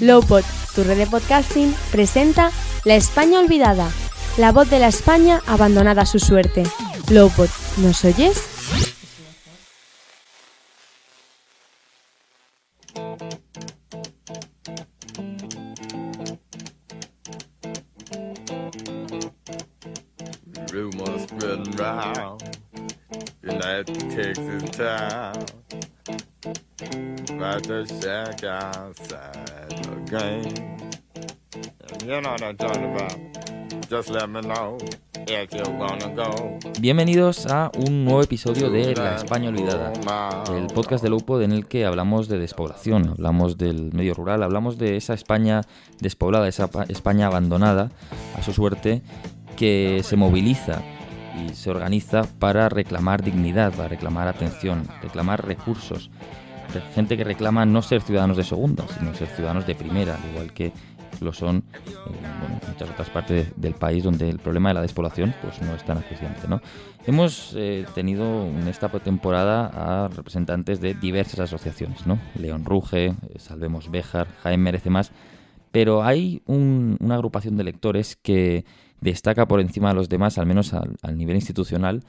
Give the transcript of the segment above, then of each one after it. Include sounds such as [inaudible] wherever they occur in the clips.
Lowpod, tu red de podcasting, presenta La España Olvidada, la voz de la España abandonada a su suerte. Lowpod, ¿nos oyes? Bienvenidos a un nuevo episodio de La España Olvidada, el podcast de Lupo en el que hablamos de despoblación, hablamos del medio rural, hablamos de esa España despoblada, esa España abandonada a su suerte, que se moviliza y se organiza para reclamar dignidad, para reclamar atención, reclamar recursos, gente que reclama no ser ciudadanos de segunda, sino ser ciudadanos de primera, al igual que lo son eh, muchas otras partes del país donde el problema de la despoblación pues no es tan eficiente ¿no? Hemos eh, tenido en esta temporada a representantes de diversas asociaciones, ¿no? León Ruge, eh, Salvemos Béjar, Jaén Merece Más, pero hay una agrupación de lectores que destaca por encima de los demás, al menos al nivel institucional,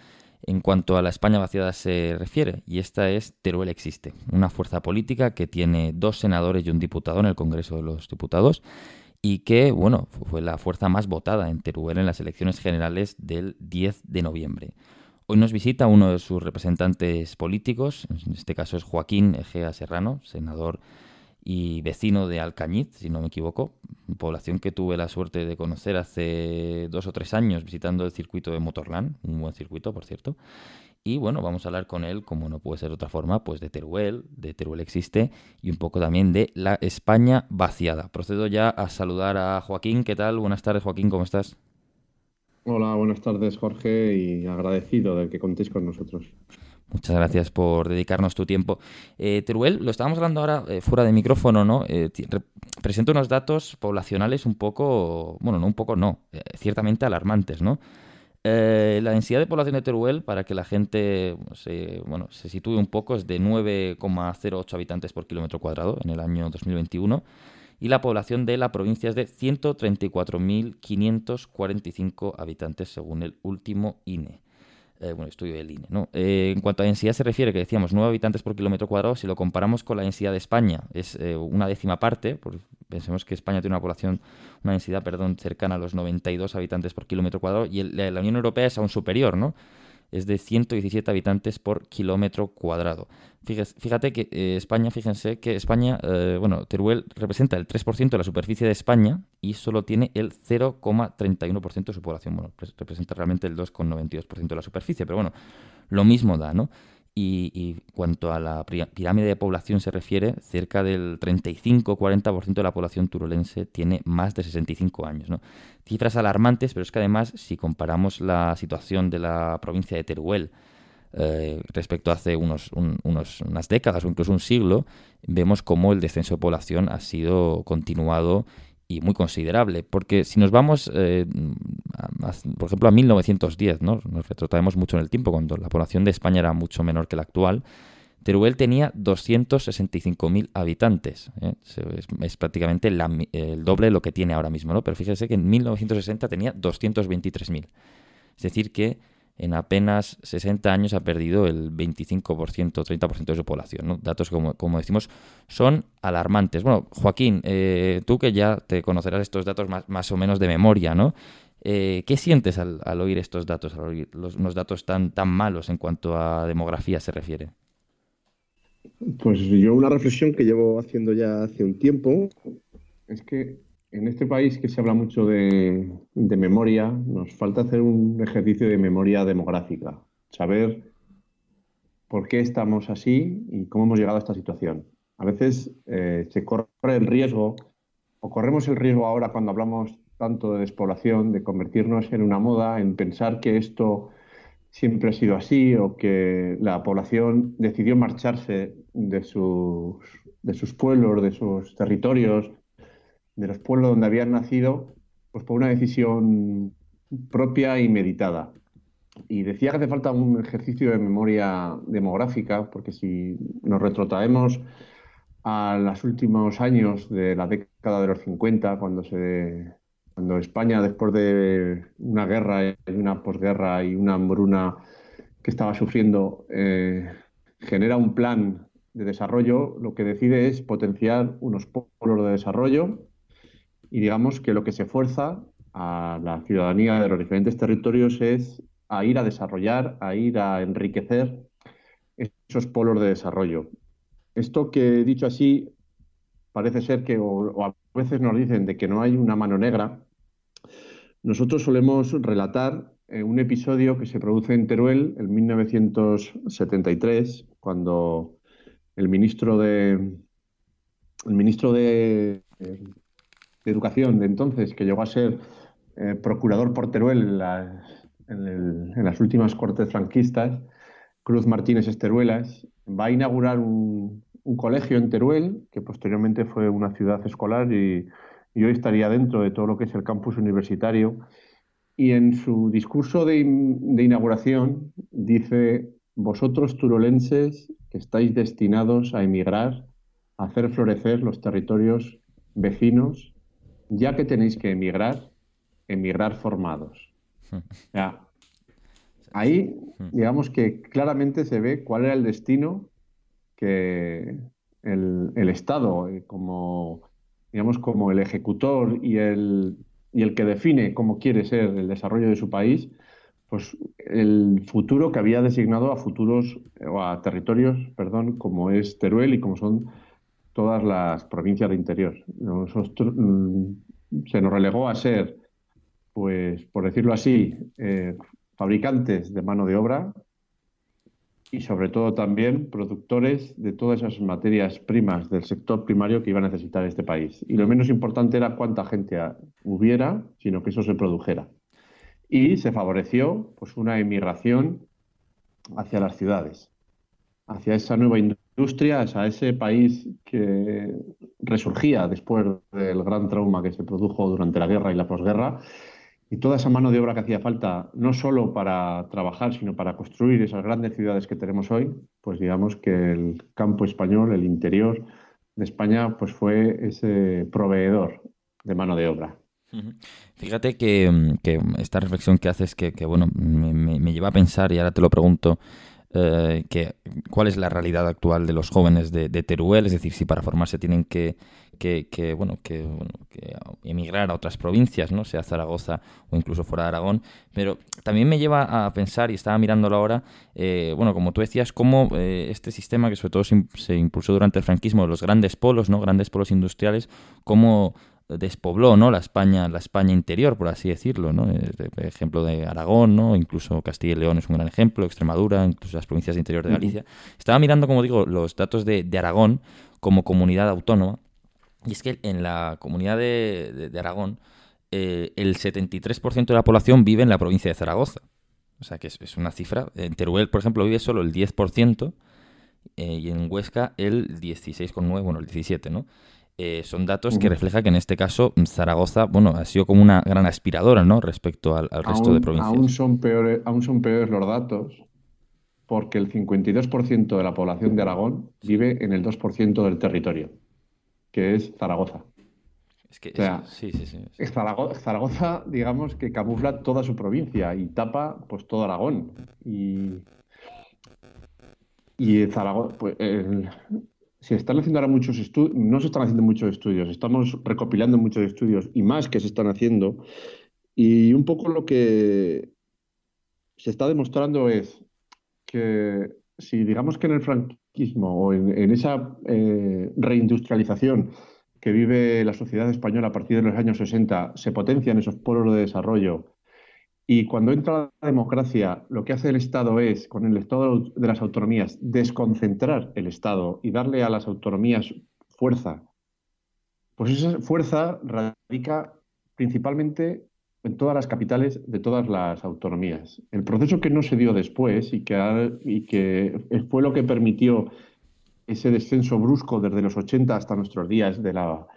en cuanto a la España vaciada se refiere, y esta es Teruel Existe, una fuerza política que tiene dos senadores y un diputado en el Congreso de los Diputados y que, bueno, fue la fuerza más votada en Teruel en las elecciones generales del 10 de noviembre. Hoy nos visita uno de sus representantes políticos, en este caso es Joaquín Egea Serrano, senador y vecino de Alcañiz, si no me equivoco, población que tuve la suerte de conocer hace dos o tres años visitando el circuito de Motorland, un buen circuito, por cierto. Y bueno, vamos a hablar con él, como no puede ser de otra forma, pues de Teruel, de Teruel existe, y un poco también de la España vaciada. Procedo ya a saludar a Joaquín. ¿Qué tal? Buenas tardes, Joaquín, ¿cómo estás? Hola, buenas tardes, Jorge, y agradecido de que contéis con nosotros. Muchas gracias por dedicarnos tu tiempo. Eh, Teruel, lo estábamos hablando ahora eh, fuera de micrófono, ¿no? Eh, Presento unos datos poblacionales un poco, bueno, no un poco, no, ciertamente alarmantes, ¿no? la densidad de población de Teruel, para que la gente se, bueno, se sitúe un poco, es de 9,08 habitantes por kilómetro cuadrado en el año 2021 y la población de la provincia es de 134.545 habitantes según el último INE. Eh, bueno, estudio del INE, ¿no? Eh, en cuanto a densidad se refiere, que decíamos 9 habitantes por kilómetro cuadrado, si lo comparamos con la densidad de España, es eh, una décima parte, pensemos que España tiene una población, una densidad, perdón, cercana a los 92 habitantes por kilómetro cuadrado, y la Unión Europea es aún superior, ¿no? es de 117 habitantes por kilómetro cuadrado. Fíjate que eh, España, fíjense que España, eh, bueno, Teruel representa el 3% de la superficie de España y solo tiene el 0,31% de su población. Bueno, pues representa realmente el 2,92% de la superficie, pero bueno, lo mismo da, ¿no? Y, cuanto a la pirámide de población se refiere, cerca del 35-40% de la población turolense tiene más de 65 años. ¿no? Cifras alarmantes, pero es que además, si comparamos la situación de la provincia de Teruel eh, respecto a hace unos, unas décadas o incluso un siglo, vemos cómo el descenso de población ha sido continuado y muy considerable, porque si nos vamos, eh, por ejemplo, a 1910, ¿no? nos retrotraemos mucho en el tiempo, cuando la población de España era mucho menor que la actual, Teruel tenía 265.000 habitantes, ¿eh? es, prácticamente el doble de lo que tiene ahora mismo, ¿no? pero fíjese que en 1960 tenía 223.000, es decir que en apenas 60 años ha perdido el 25%, 30% de su población. Datos como, como, decimos, son alarmantes. Bueno, Joaquín, eh, tú que ya te conocerás estos datos más, o menos de memoria, ¿no? Eh, ¿Qué sientes al, oír estos datos, los, unos datos tan, tan malos en cuanto a demografía se refiere? Pues yo una reflexión que llevo haciendo ya hace un tiempo es que en este país que se habla mucho de, memoria, nos falta hacer un ejercicio de memoria demográfica, saber por qué estamos así y cómo hemos llegado a esta situación. A veces eh, se corre el riesgo, o corremos el riesgo ahora cuando hablamos tanto de despoblación, de convertirnos en una moda, en pensar que esto siempre ha sido así o que la población decidió marcharse de de sus pueblos, de sus territorios de los pueblos donde habían nacido, pues por una decisión propia y meditada. Y decía que hace falta un ejercicio de memoria demográfica, porque si nos retrotraemos a los últimos años de la década de los 50, cuando, España, después de una guerra y una posguerra y una hambruna que estaba sufriendo, eh, genera un plan de desarrollo, lo que decide es potenciar unos pueblos de desarrollo y digamos que lo que se fuerza a la ciudadanía de los diferentes territorios es a ir a desarrollar, a ir a enriquecer esos polos de desarrollo. Esto que he dicho así parece ser que, o, a veces nos dicen de que no hay una mano negra, nosotros solemos relatar eh, un episodio que se produce en Teruel en 1973, cuando el ministro de, el ministro de, eh, de Educación de entonces, que llegó a ser eh, procurador por Teruel en, las últimas cortes franquistas, Cruz Martínez Esteruelas, va a inaugurar un, colegio en Teruel, que posteriormente fue una ciudad escolar y, hoy estaría dentro de todo lo que es el campus universitario. Y en su discurso de, de inauguración dice, vosotros turolenses que estáis destinados a emigrar, a hacer florecer los territorios vecinos ya que tenéis que emigrar, emigrar formados. Hmm. Ahí, hmm. digamos que claramente se ve cuál era el destino que el, Estado, eh, como, digamos, como el ejecutor y el, y el que define cómo quiere ser el desarrollo de su país, pues el futuro que había designado a futuros eh, o a territorios, perdón, como es Teruel y como son todas las provincias de interior. Nosotros, mm, se nos relegó a ser, pues, por decirlo así, eh, fabricantes de mano de obra y sobre todo también productores de todas esas materias primas del sector primario que iba a necesitar este país. Y lo menos importante era cuánta gente hubiera, sino que eso se produjera. Y se favoreció pues, una emigración hacia las ciudades, hacia esa nueva industria industrias, a ese país que resurgía después del gran trauma que se produjo durante la guerra y la posguerra. Y toda esa mano de obra que hacía falta, no solo para trabajar, sino para construir esas grandes ciudades que tenemos hoy, pues digamos que el campo español, el interior de España, pues fue ese proveedor de mano de obra. Fíjate que, esta reflexión que haces, que, que bueno, me, me lleva a pensar, y ahora te lo pregunto, eh, que, cuál es la realidad actual de los jóvenes de, Teruel, es decir, si para formarse tienen que, bueno, que, emigrar a otras provincias, ¿no? sea Zaragoza o incluso fuera de Aragón. Pero también me lleva a pensar, y estaba mirándolo ahora, eh, bueno, como tú decías, cómo eh, este sistema que sobre todo se, impulsó durante el franquismo, los grandes polos, ¿no? grandes polos industriales, cómo despobló ¿no? la España, la España interior, por así decirlo, ¿no? Eh, ejemplo de Aragón, ¿no? incluso Castilla y León es un gran ejemplo, Extremadura, incluso las provincias de interior de Galicia. Estaba mirando, como digo, los datos de, Aragón como comunidad autónoma, y es que en la comunidad de, Aragón eh, el 73% de la población vive en la provincia de Zaragoza. O sea que es, una cifra. En Teruel, por ejemplo, vive solo el 10%, eh, y en Huesca el 16,9, bueno, el 17, ¿no? Eh, son datos que refleja que en este caso mm, Zaragoza, bueno, ha sido como una gran aspiradora, ¿no? Respecto al, resto de provincias. Aún son, peores, aún son peores los datos porque el 52% de la población de Aragón vive en el 2% del territorio, que es Zaragoza. Es que Zaragoza, digamos que camufla toda su provincia y tapa pues todo Aragón. Y, Zaragoza, pues, están haciendo ahora muchos estudios, no se están haciendo muchos estudios, estamos recopilando muchos estudios y más que se están haciendo. Y un poco lo que se está demostrando es que si digamos que en el franquismo o en, esa eh, reindustrialización que vive la sociedad española a partir de los años 60 se potencian esos polos de desarrollo y cuando entra la democracia, lo que hace el Estado es, con el Estado de las autonomías, desconcentrar el Estado y darle a las autonomías fuerza. Pues esa fuerza radica principalmente en todas las capitales de todas las autonomías. El proceso que no se dio después y que, fue lo que permitió ese descenso brusco desde los 80 hasta nuestros días de la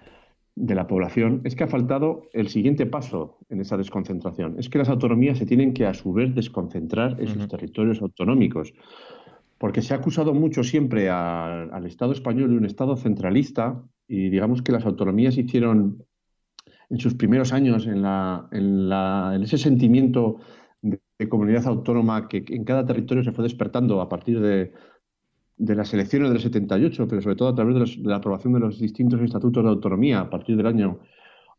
de la población es que ha faltado el siguiente paso en esa desconcentración. Es que las autonomías se tienen que a su vez desconcentrar en sus territorios autonómicos. Porque se ha acusado mucho siempre al Estado español de un Estado centralista y digamos que las autonomías hicieron en sus primeros años en, la, en, ese sentimiento de comunidad autónoma que en cada territorio se fue despertando a partir de, de las elecciones del 78, pero sobre todo a través de, la aprobación de los distintos estatutos de autonomía a partir del año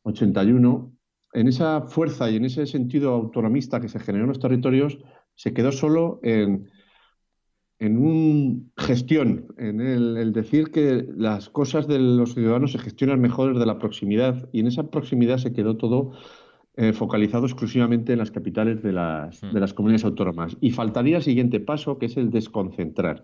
81, en esa fuerza y en ese sentido autonomista que se generó en los territorios, se quedó solo en, en una gestión, en el, decir que las cosas de los ciudadanos se gestionan mejor desde la proximidad, y en esa proximidad se quedó todo eh, focalizado exclusivamente en las capitales de las, mm. de las comunidades autónomas. Y faltaría el siguiente paso, que es el desconcentrar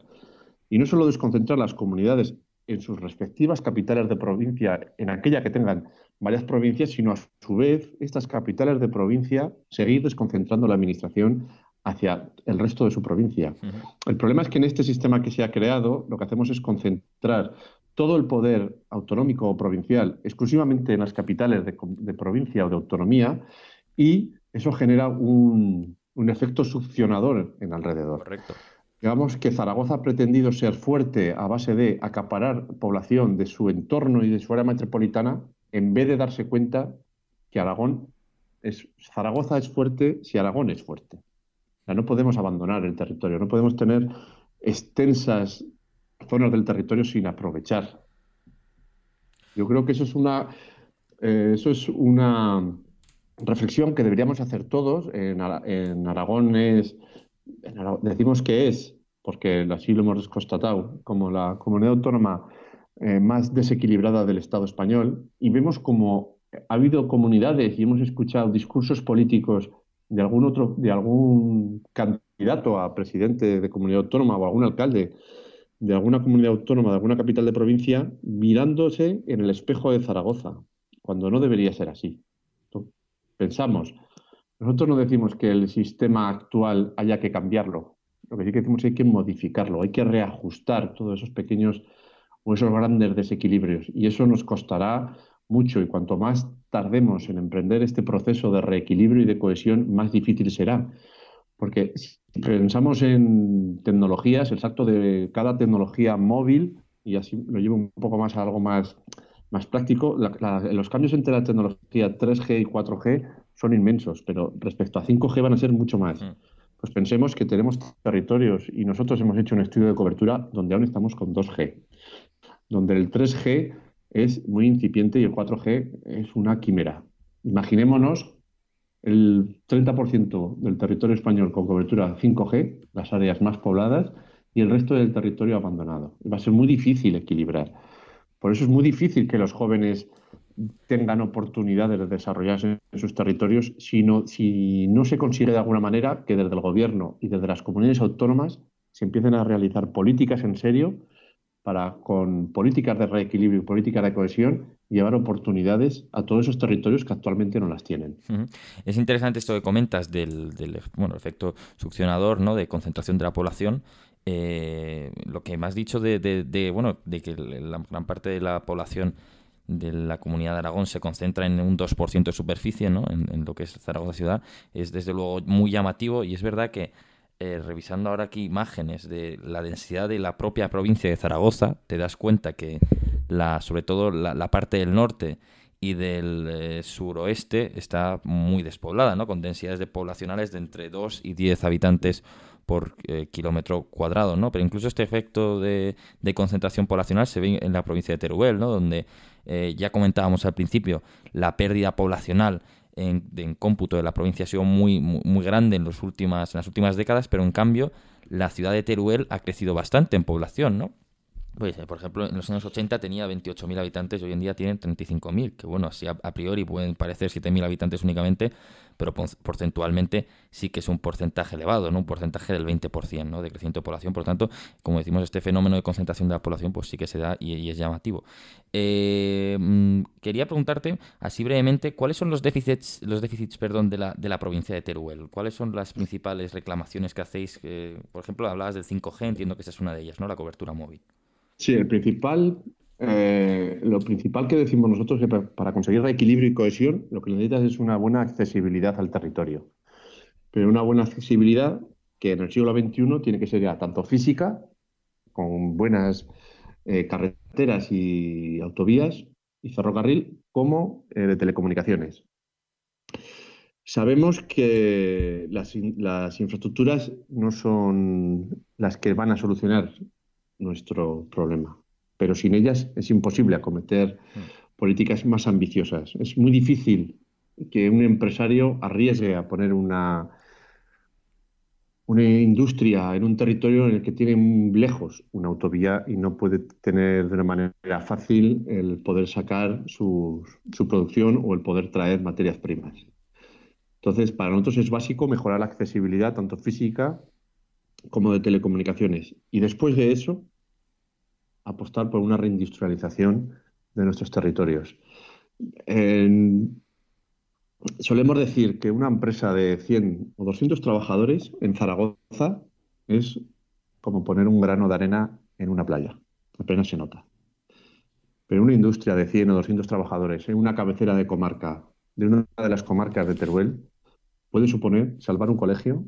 y no solo desconcentrar las comunidades en sus respectivas capitales de provincia, en aquella que tengan varias provincias, sino a su vez estas capitales de provincia seguir desconcentrando la administración hacia el resto de su provincia. El problema es que en este sistema que se ha creado lo que hacemos es concentrar todo el poder autonómico o provincial exclusivamente en las capitales de, provincia o de autonomía y eso genera un, un efecto succionador en alrededor. Correcto. Digamos que Zaragoza ha pretendido ser fuerte a base de acaparar población de su entorno y de su área metropolitana, en vez de darse cuenta que Aragón es, Zaragoza es fuerte si Aragón es fuerte. O sea, no podemos abandonar el territorio, no podemos tener extensas zonas del territorio sin aprovechar. Yo creo que eso es una, eh, eso es una reflexión que deberíamos hacer todos. En, en Aragón es decimos que es, porque así lo hemos constatado, como la comunidad autónoma eh, más desequilibrada del Estado español, y vemos como ha habido comunidades y hemos escuchado discursos políticos de algún otro, de algún candidato a presidente de comunidad autónoma o algún alcalde de alguna comunidad autónoma, de alguna capital de provincia, mirándose en el espejo de Zaragoza, cuando no debería ser así. Pensamos nosotros no decimos que el sistema actual haya que cambiarlo. Lo que sí que decimos es que hay que modificarlo, hay que reajustar todos esos pequeños o esos grandes desequilibrios. Y eso nos costará mucho y cuanto más tardemos en emprender este proceso de reequilibrio y de cohesión, más difícil será. Porque si pensamos en tecnologías, el salto de cada tecnología móvil, y así lo llevo un poco más a algo más, más práctico, los cambios entre la tecnología 3G y 4G son inmensos, pero respecto a 5G van a ser mucho más. Pues pensemos que tenemos territorios y nosotros hemos hecho un estudio de cobertura donde aún estamos con 2G, donde el 3G es muy incipiente y el 4G es una quimera. Imaginémonos el 30% del territorio español con cobertura 5G, las áreas más pobladas, y el resto del territorio abandonado. Va a ser muy difícil equilibrar. Por eso es muy difícil que los jóvenes tengan oportunidades de desarrollarse en sus territorios, sino si no se consigue de alguna manera que desde el gobierno y desde las comunidades autónomas se empiecen a realizar políticas en serio para con políticas de reequilibrio y políticas de cohesión llevar oportunidades a todos esos territorios que actualmente no las tienen. Es interesante esto que comentas del, efecto succionador, ¿no? de concentración de la población. Eh, lo que me has dicho bueno, de que la gran parte de la población de la comunidad de Aragón se concentra en un 2% de superficie, ¿no? en, lo que es Zaragoza ciudad, es desde luego muy llamativo y es verdad que eh, revisando ahora aquí imágenes de la densidad de la propia provincia de Zaragoza, te das cuenta que la, sobre todo la, parte del norte y del eh, suroeste está muy despoblada, ¿no? con densidades de poblacionales de entre 2 y 10 habitantes por eh, kilómetro cuadrado, ¿no? Pero incluso este efecto de, concentración poblacional se ve en la provincia de Teruel, ¿no? Donde eh, ya comentábamos al principio la pérdida poblacional en, cómputo de la provincia ha sido muy, muy, grande en, los últimas, en las últimas décadas, pero en cambio la ciudad de Teruel ha crecido bastante en población, ¿no? Pues, eh, por ejemplo, en los años 80 tenía 28.000 habitantes, hoy en día tienen 35.000, que bueno, si a, a priori pueden parecer 7.000 habitantes únicamente, pero porcentualmente sí que es un porcentaje elevado, ¿no? un porcentaje del 20% ¿no? de crecimiento de población. Por lo tanto, como decimos, este fenómeno de concentración de la población pues sí que se da y, es llamativo. Eh, mm, quería preguntarte así brevemente, ¿cuáles son los déficits, los déficits perdón, de, la, provincia de Teruel? ¿Cuáles son las principales reclamaciones que hacéis? Eh, por ejemplo, hablabas del 5G, entiendo que esa es una de ellas, ¿no? la cobertura móvil. Sí, el principal eh, lo principal que decimos nosotros es que para conseguir reequilibrio y cohesión lo que necesitas es una buena accesibilidad al territorio. Pero una buena accesibilidad que en el siglo XXI tiene que ser ya tanto física, con buenas eh, carreteras y autovías y ferrocarril, como eh, de telecomunicaciones. Sabemos que las infraestructuras no son las que van a solucionar nuestro problema pero sin ellas es imposible acometer mm. políticas más ambiciosas. Es muy difícil que un empresario arriesgue a poner una, una industria en un territorio en el que tiene lejos una autovía y no puede tener de una manera fácil el poder sacar su producción o el poder traer materias primas. Entonces, para nosotros es básico mejorar la accesibilidad tanto física como de telecomunicaciones. Y después de eso, apostar por una reindustrialización de nuestros territorios. solemos decir que una empresa de 100 o 200 trabajadores en Zaragoza es como poner un grano de arena en una playa. Apenas se nota. Pero una industria de 100 o 200 trabajadores en una cabecera de comarca, de una de las comarcas de Teruel, puede suponer salvar un colegio,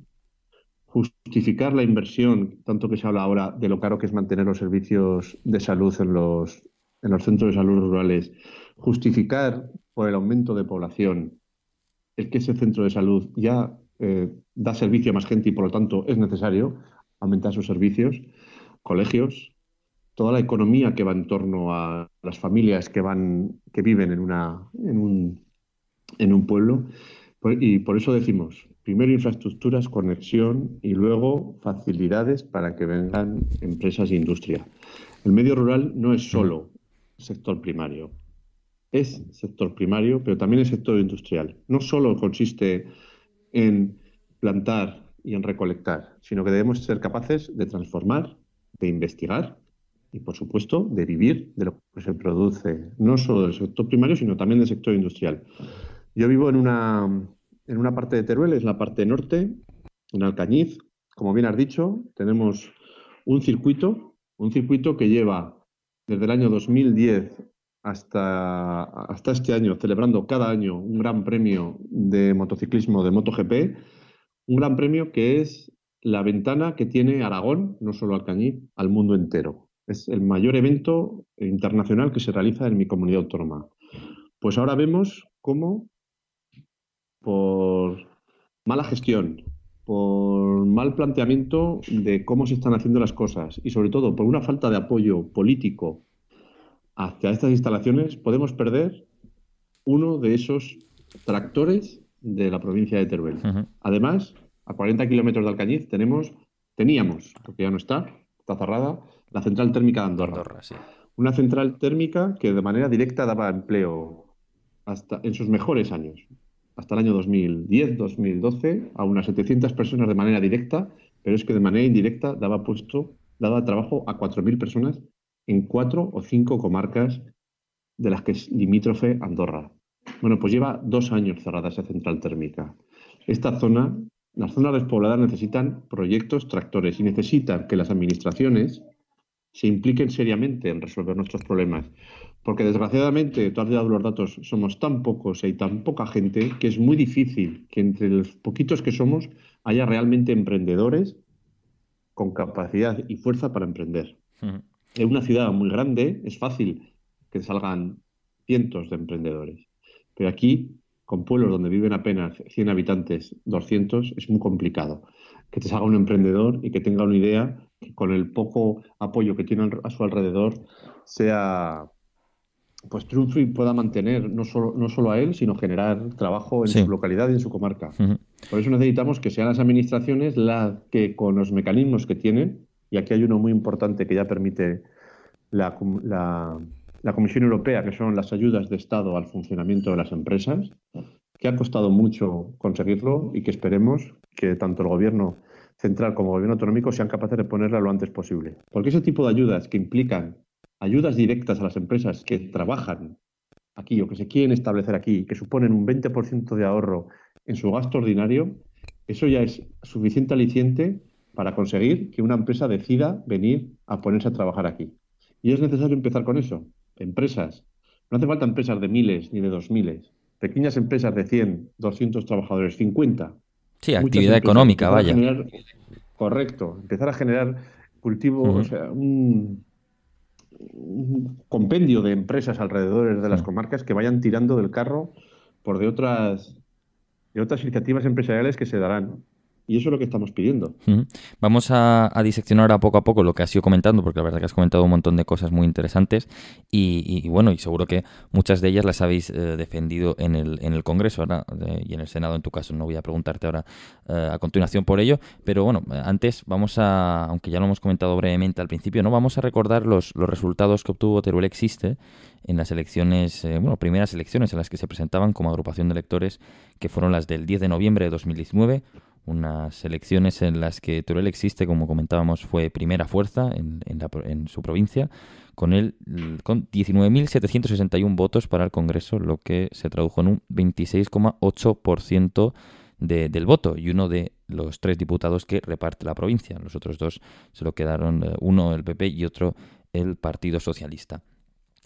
justificar la inversión, tanto que se habla ahora de lo caro que es mantener los servicios de salud en los, en los centros de salud rurales, justificar por el aumento de población el que ese centro de salud ya eh, da servicio a más gente y por lo tanto es necesario aumentar sus servicios, colegios, toda la economía que va en torno a las familias que van que viven en una en un, en un pueblo pues, y por eso decimos, primero infraestructuras, conexión y luego facilidades para que vengan empresas e industria. El medio rural no es solo sector primario, es sector primario, pero también es sector industrial. No solo consiste en plantar y en recolectar, sino que debemos ser capaces de transformar, de investigar y, por supuesto, de vivir de lo que se produce, no solo del sector primario, sino también del sector industrial. Yo vivo en una, en una parte de Teruel, es la parte norte, en Alcañiz. Como bien has dicho, tenemos un circuito, un circuito que lleva desde el año 2010 hasta, hasta este año, celebrando cada año un gran premio de motociclismo de MotoGP, un gran premio que es la ventana que tiene Aragón, no solo Alcañiz, al mundo entero. Es el mayor evento internacional que se realiza en mi comunidad autónoma. Pues ahora vemos cómo por mala gestión, por mal planteamiento de cómo se están haciendo las cosas y sobre todo por una falta de apoyo político hacia estas instalaciones, podemos perder uno de esos tractores de la provincia de Teruel. Además, a 40 kilómetros de Alcañiz tenemos, teníamos, porque ya no está, está cerrada, la central térmica de Andorra. Una central térmica que de manera directa daba empleo hasta en sus mejores años hasta el año 2010-2012 a unas 700 personas de manera directa, pero es que de manera indirecta daba puesto, daba trabajo a 4.000 personas en cuatro o cinco comarcas de las que es limítrofe Andorra. Bueno, pues lleva dos años cerrada esa central térmica. Esta zona, las zonas despobladas necesitan proyectos tractores y necesitan que las administraciones se impliquen seriamente en resolver nuestros problemas. Porque desgraciadamente, tú has dado los datos, somos tan pocos y hay tan poca gente que es muy difícil que entre los poquitos que somos haya realmente emprendedores con capacidad y fuerza para emprender. En una ciudad muy grande es fácil que salgan cientos de emprendedores. Pero aquí, con pueblos donde viven apenas 100 habitantes, 200, es muy complicado que te salga un emprendedor y que tenga una idea que con el poco apoyo que tiene a su alrededor sea pues triunfe pueda mantener no solo, no solo a él, sino generar trabajo en su localidad y en su comarca. Por eso necesitamos que sean las administraciones las que con los mecanismos que tienen, y aquí hay uno muy importante que ya permite la, la Comisión Europea, que son las ayudas de Estado al funcionamiento de las empresas, que ha costado mucho conseguirlo y que esperemos que tanto el Gobierno central como el Gobierno autonómico sean capaces de ponerla lo antes posible. Porque ese tipo de ayudas que implican ayudas directas a las empresas que trabajan aquí o que se quieren establecer aquí, que suponen un 20% de ahorro en su gasto ordinario, eso ya es suficiente aliciente para conseguir que una empresa decida venir a ponerse a trabajar aquí. Y es necesario empezar con eso. Empresas. No hace falta empresas de miles ni de dos miles. Pequeñas empresas de 100, 200 trabajadores, 50. Sí, actividad económica, vaya. correcto. Empezar a generar cultivo, o sea, un, un compendio de empresas alrededor de las comarcas que vayan tirando del carro por de otras, de otras iniciativas empresariales que se darán. Y eso es lo que estamos pidiendo. Vamos a, diseccionar ahora poco a poco lo que has ido comentando, porque la verdad que has comentado un montón de cosas muy interesantes y, bueno, y seguro que muchas de ellas las habéis eh, defendido en el, en el Congreso ahora, y en el Senado en tu caso. No voy a preguntarte ahora eh, a continuación por ello, pero bueno, antes vamos a, aunque ya lo hemos comentado brevemente al principio, no vamos a recordar los, los resultados que obtuvo Teruel Existe en las elecciones, eh, bueno, primeras elecciones en las que se presentaban como agrupación de electores, que fueron las del 10 de noviembre de 2019, unas elecciones en las que Teruel existe, como comentábamos, fue primera fuerza en, en, su provincia, con, con 19.761 votos para el Congreso, lo que se tradujo en un 26,8% del voto y uno de los tres diputados que reparte la provincia. Los otros dos se lo quedaron eh, uno el PP y otro el Partido Socialista.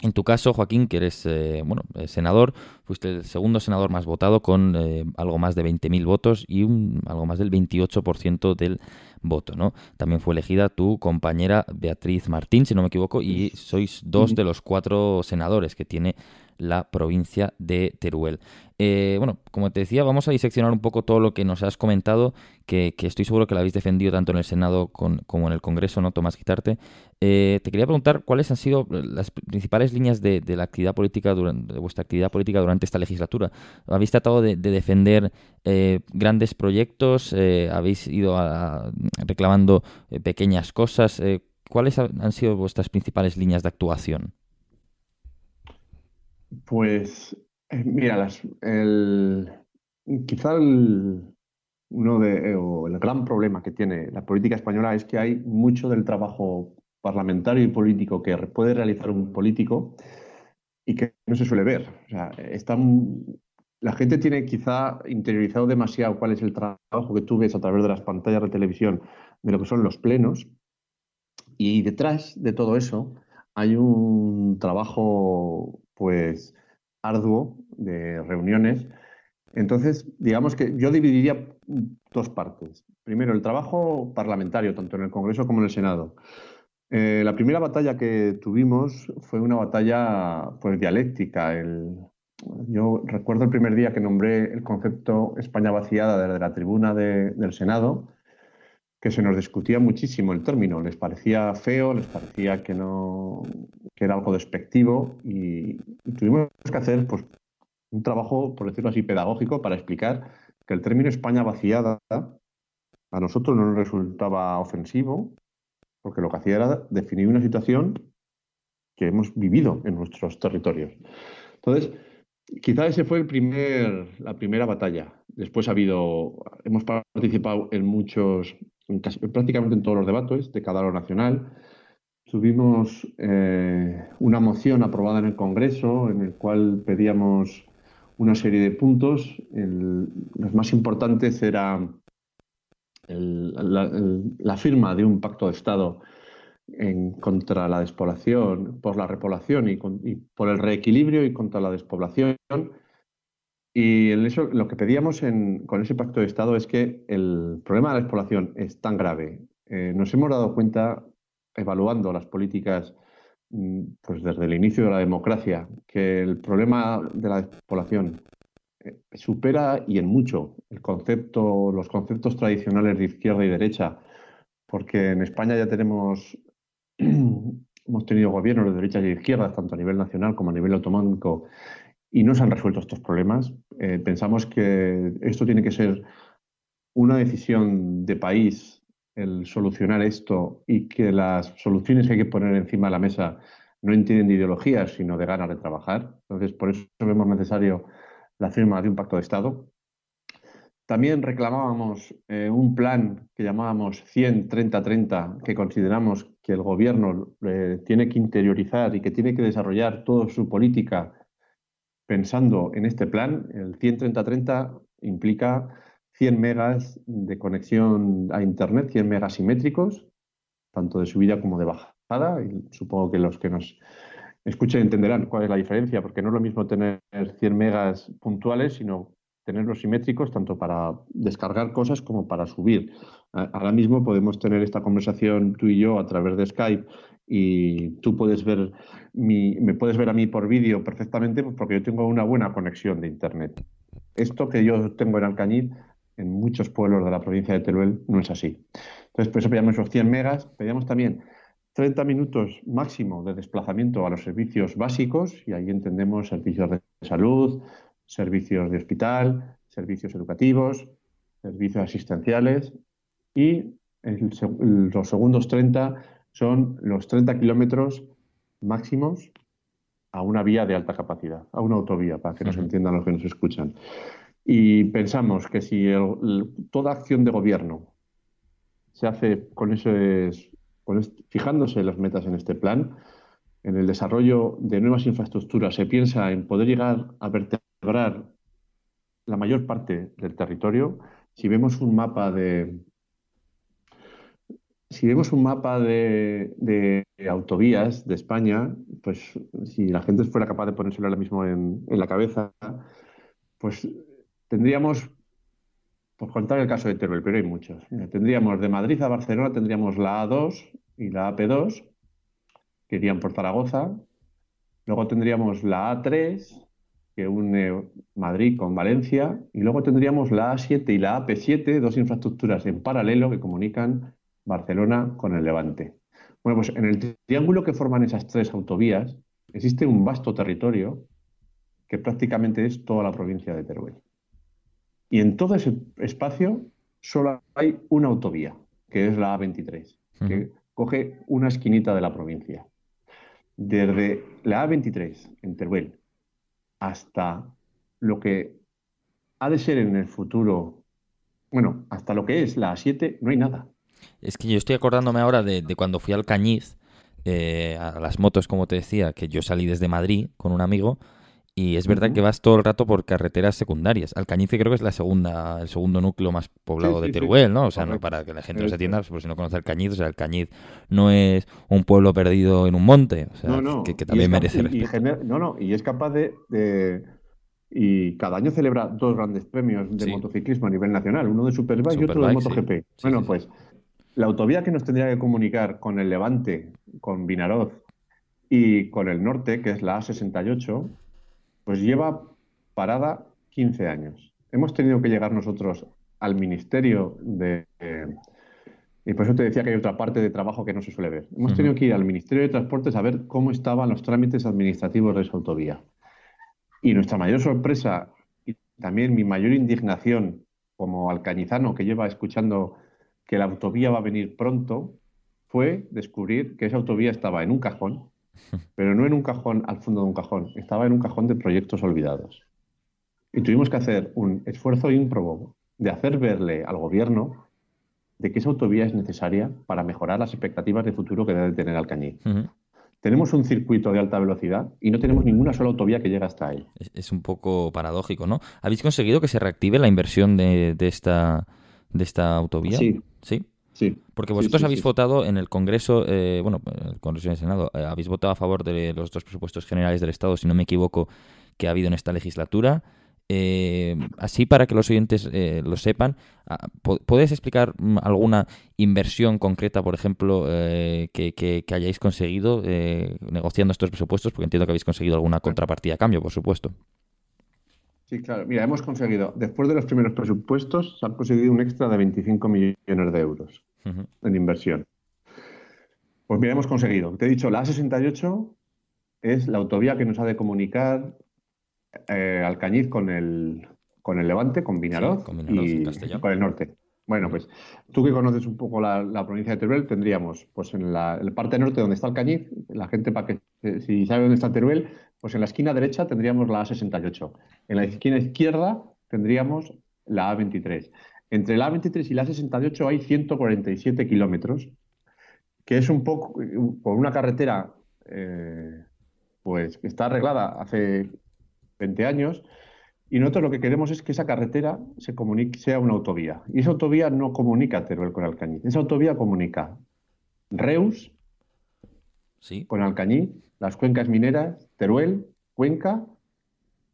En tu caso, Joaquín, que eres eh, bueno, eh, senador, fuiste el segundo senador más votado con eh, algo más de 20.000 votos y un, algo más del 28% del voto. ¿no? También fue elegida tu compañera Beatriz Martín, si no me equivoco, y sois dos de los cuatro senadores que tiene la provincia de Teruel. Eh, bueno, como te decía, vamos a diseccionar un poco todo lo que nos has comentado, que, estoy seguro que lo habéis defendido tanto en el Senado como en el Congreso, ¿no, Tomás Quitarte? Eh, te quería preguntar cuáles han sido las principales líneas de, la actividad política durante, vuestra actividad política durante esta legislatura. ¿Habéis tratado de, defender eh, grandes proyectos? ¿Habéis ido reclamando pequeñas cosas? ¿Cuáles han sido vuestras principales líneas de actuación? Pues eh, mira, el, quizá el, uno de, eh, o el gran problema que tiene la política española es que hay mucho del trabajo parlamentario y político que puede realizar un político y que no se suele ver. O sea, la gente tiene quizá interiorizado demasiado cuál es el trabajo que tú ves a través de las pantallas de televisión de lo que son los plenos y detrás de todo eso hay un trabajo pues arduo de reuniones. Entonces, digamos que yo dividiría dos partes. Primero, el trabajo parlamentario, tanto en el Congreso como en el Senado. Eh, la primera batalla que tuvimos fue una batalla pues, dialéctica. El, yo recuerdo el primer día que nombré el concepto España vaciada desde la tribuna del Senado que se nos discutía muchísimo el término. Les parecía feo, les parecía que no que era algo despectivo y, tuvimos que hacer pues, un trabajo, por decirlo así, pedagógico para explicar que el término España vaciada a nosotros no nos resultaba ofensivo, porque lo que hacía era definir una situación que hemos vivido en nuestros territorios. Entonces, quizá ese fue el primer, la primera batalla. Después ha habido, hemos participado en muchos prácticamente en todos los debates de cada lo nacional. Tuvimos eh, una moción aprobada en el Congreso en el cual pedíamos una serie de puntos. los más importantes era la, firma de un pacto de Estado en, contra la despoblación, por la repoblación y, y por el reequilibrio y contra la despoblación y en eso, lo que pedíamos con ese pacto de Estado es que el problema de la despoblación es tan grave. Eh, nos hemos dado cuenta, evaluando las políticas mm, pues desde el inicio de la democracia, que el problema de la despoblación eh, supera y en mucho el concepto, los conceptos tradicionales de izquierda y derecha, porque en España ya tenemos [clears throat] hemos tenido gobiernos de derecha y de izquierda, tanto a nivel nacional como a nivel autonómico, y no se han resuelto estos problemas. Eh, pensamos que esto tiene que ser una decisión de país el solucionar esto y que las soluciones que hay que poner encima de la mesa no entienden de ideologías, sino de ganas de trabajar. Entonces, por eso vemos necesario la firma de un pacto de Estado. También reclamábamos eh, un plan que llamábamos 100 30 que consideramos que el gobierno eh, tiene que interiorizar y que tiene que desarrollar toda su política pensando en este plan, el 130-30 implica 100 megas de conexión a Internet, 100 megas simétricos, tanto de subida como de bajada. Y supongo que los que nos escuchen entenderán cuál es la diferencia, porque no es lo mismo tener 100 megas puntuales, sino tenerlos simétricos tanto para descargar cosas como para subir. Ah, ahora mismo podemos tener esta conversación tú y yo a través de Skype y tú puedes ver me puedes ver a mí por vídeo perfectamente porque yo tengo una buena conexión de Internet. Esto que yo tengo en Alcañil, en muchos pueblos de la provincia de Teruel, no es así. Entonces, por eso pedíamos esos 100 megas, pedíamos también 30 minutos máximo de desplazamiento a los servicios básicos, y ahí entendemos servicios de salud, servicios de hospital, servicios educativos, servicios asistenciales y los segundos 30 son los 30 kilómetros máximos a una vía de alta capacidad, a una autovía, para que nos entiendan los que nos escuchan. Y pensamos que si toda acción de gobierno se hace con eso fijándose las metas en este plan, en el desarrollo de nuevas infraestructuras se piensa en poder llegar a verte la mayor parte del territorio, si vemos un mapa de, si vemos un mapa de, autovías de España, pues si la gente fuera capaz de ponérselo ahora mismo en, en, la cabeza, pues tendríamos, por contar el caso de Teruel, pero hay muchos, tendríamos de Madrid a Barcelona, tendríamos la A2 y la AP2, que irían por Zaragoza, luego tendríamos la A3, que une Madrid con Valencia, y luego tendríamos la A7 y la AP7, dos infraestructuras en paralelo que comunican Barcelona con el Levante. Bueno, pues en el triángulo que forman esas tres autovías existe un vasto territorio que prácticamente es toda la provincia de Teruel. Y en todo ese espacio solo hay una autovía, que es la A23, que coge una esquinita de la provincia. Desde la A23 en Teruel hasta lo que ha de ser en el futuro, bueno, hasta lo que es la A7, no hay nada. Es que yo estoy acordándome ahora de, cuando fui al Cañiz, eh, a las motos, como te decía, que yo salí desde Madrid con un amigo y es verdad que vas todo el rato por carreteras secundarias. Alcañiz creo que es la segunda, el segundo núcleo más poblado de Teruel, ¿no? O sea, no, para que la gente no se atienda, pues, por si no conoce Alcañiz, o sea, Alcañiz no es un pueblo perdido en un monte, o sea, Que, también merece y, no, no, y es capaz de, Y cada año celebra dos grandes premios de motociclismo a nivel nacional, uno de Superbike, Superbike y otro de MotoGP. bueno, pues la autovía que nos tendría que comunicar con el Levante, con Vinaroz y con el norte, que es la A68, pues lleva parada 15 años. Hemos tenido que llegar nosotros al Ministerio de... y por eso te decía que hay otra parte de trabajo que no se suele ver. Hemos tenido que ir al Ministerio de Transportes a ver cómo estaban los trámites administrativos de esa autovía. Y nuestra mayor sorpresa y también mi mayor indignación como alcañizano que lleva escuchando que la autovía va a venir pronto, fue descubrir que esa autovía estaba en un cajón, pero no en un cajón al fondo de un cajón, estaba en un cajón de proyectos olvidados. Y tuvimos que hacer un esfuerzo ímprobo de hacer verle al gobierno de que esa autovía es necesaria para mejorar las expectativas de futuro que debe tener Alcañiz. Tenemos un circuito de alta velocidad y no tenemos ninguna sola autovía que llegue hasta ahí. Es, un poco paradójico, ¿no? ¿Habéis conseguido que se reactive la inversión de, esta, de esta autovía? Sí. ¿Sí? Porque vosotros habéis votado en el Congreso, eh, bueno, el Congreso y el Senado, eh, habéis votado a favor de los dos presupuestos generales del Estado, si no me equivoco, que ha habido en esta legislatura. Eh, así para que los oyentes eh, lo sepan, ah, ¿podéis explicar mm, alguna inversión concreta, por ejemplo, que, que, hayáis conseguido negociando estos presupuestos? Porque entiendo que habéis conseguido alguna contrapartida a cambio, por supuesto. Sí, claro. Mira, hemos conseguido, después de los primeros presupuestos, se han conseguido un extra de 25 millones de euros en inversión. Pues mira, hemos conseguido. Te he dicho, la A68 es la autovía que nos ha de comunicar eh, Alcañiz con el, con el Levante, con Vinaroz, con, y, con el norte. Bueno, pues tú que conoces un poco la, provincia de Teruel, tendríamos, pues en la, parte norte donde está el Cañiz, la gente para que, si sabe dónde está Teruel, pues en la esquina derecha tendríamos la A68, en la esquina izquierda tendríamos la A23. Entre la A23 y la A68 hay 147 kilómetros, que es un poco por una carretera eh, pues que está arreglada hace 20 años. Y nosotros lo que queremos es que esa carretera se sea una autovía. Y esa autovía no comunica Teruel con Alcañiz. Esa autovía comunica Reus ¿Sí? con Alcañiz, las cuencas mineras, Teruel, Cuenca,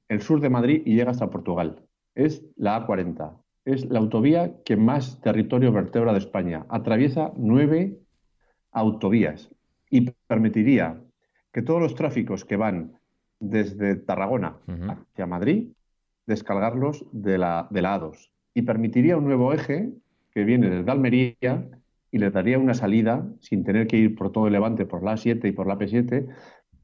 el sur de Madrid y llega hasta Portugal. Es la A40 es la autovía que más territorio vertebra de España. Atraviesa nueve autovías y permitiría que todos los tráficos que van desde Tarragona hacia Madrid descargarlos de la, de A2 y permitiría un nuevo eje que viene desde Almería y le daría una salida sin tener que ir por todo el Levante, por la A7 y por la P7,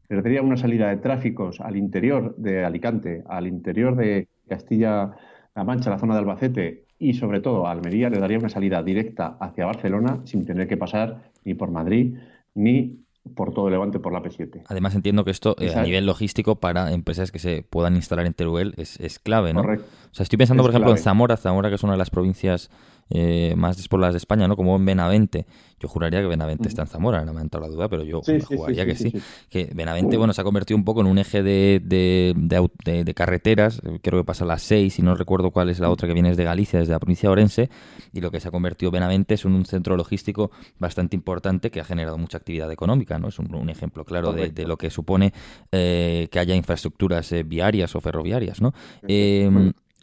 le daría una salida de tráficos al interior de Alicante, al interior de Castilla la Mancha, la zona de Albacete y sobre todo Almería le daría una salida directa hacia Barcelona sin tener que pasar ni por Madrid ni por todo Levante por la P7. Además entiendo que esto eh, a nivel logístico para empresas que se puedan instalar en Teruel es, clave, ¿no? O sea, estoy pensando, por ejemplo, en Zamora, Zamora que es una de las provincias eh, más por las de España, ¿no? Como en Benavente. Yo juraría que Benavente está en Zamora, no me ha entrado la duda, pero yo juraría jugaría que sí. Que Benavente, bueno, se ha convertido un poco en un eje de, de, carreteras. Creo que pasa a las seis y no recuerdo cuál es la otra que viene desde Galicia, desde la provincia de Orense. Y lo que se ha convertido Benavente es un, un centro logístico bastante importante que ha generado mucha actividad económica, ¿no? Es un, ejemplo claro de, lo que supone eh, que haya infraestructuras eh, viarias o ferroviarias, ¿no?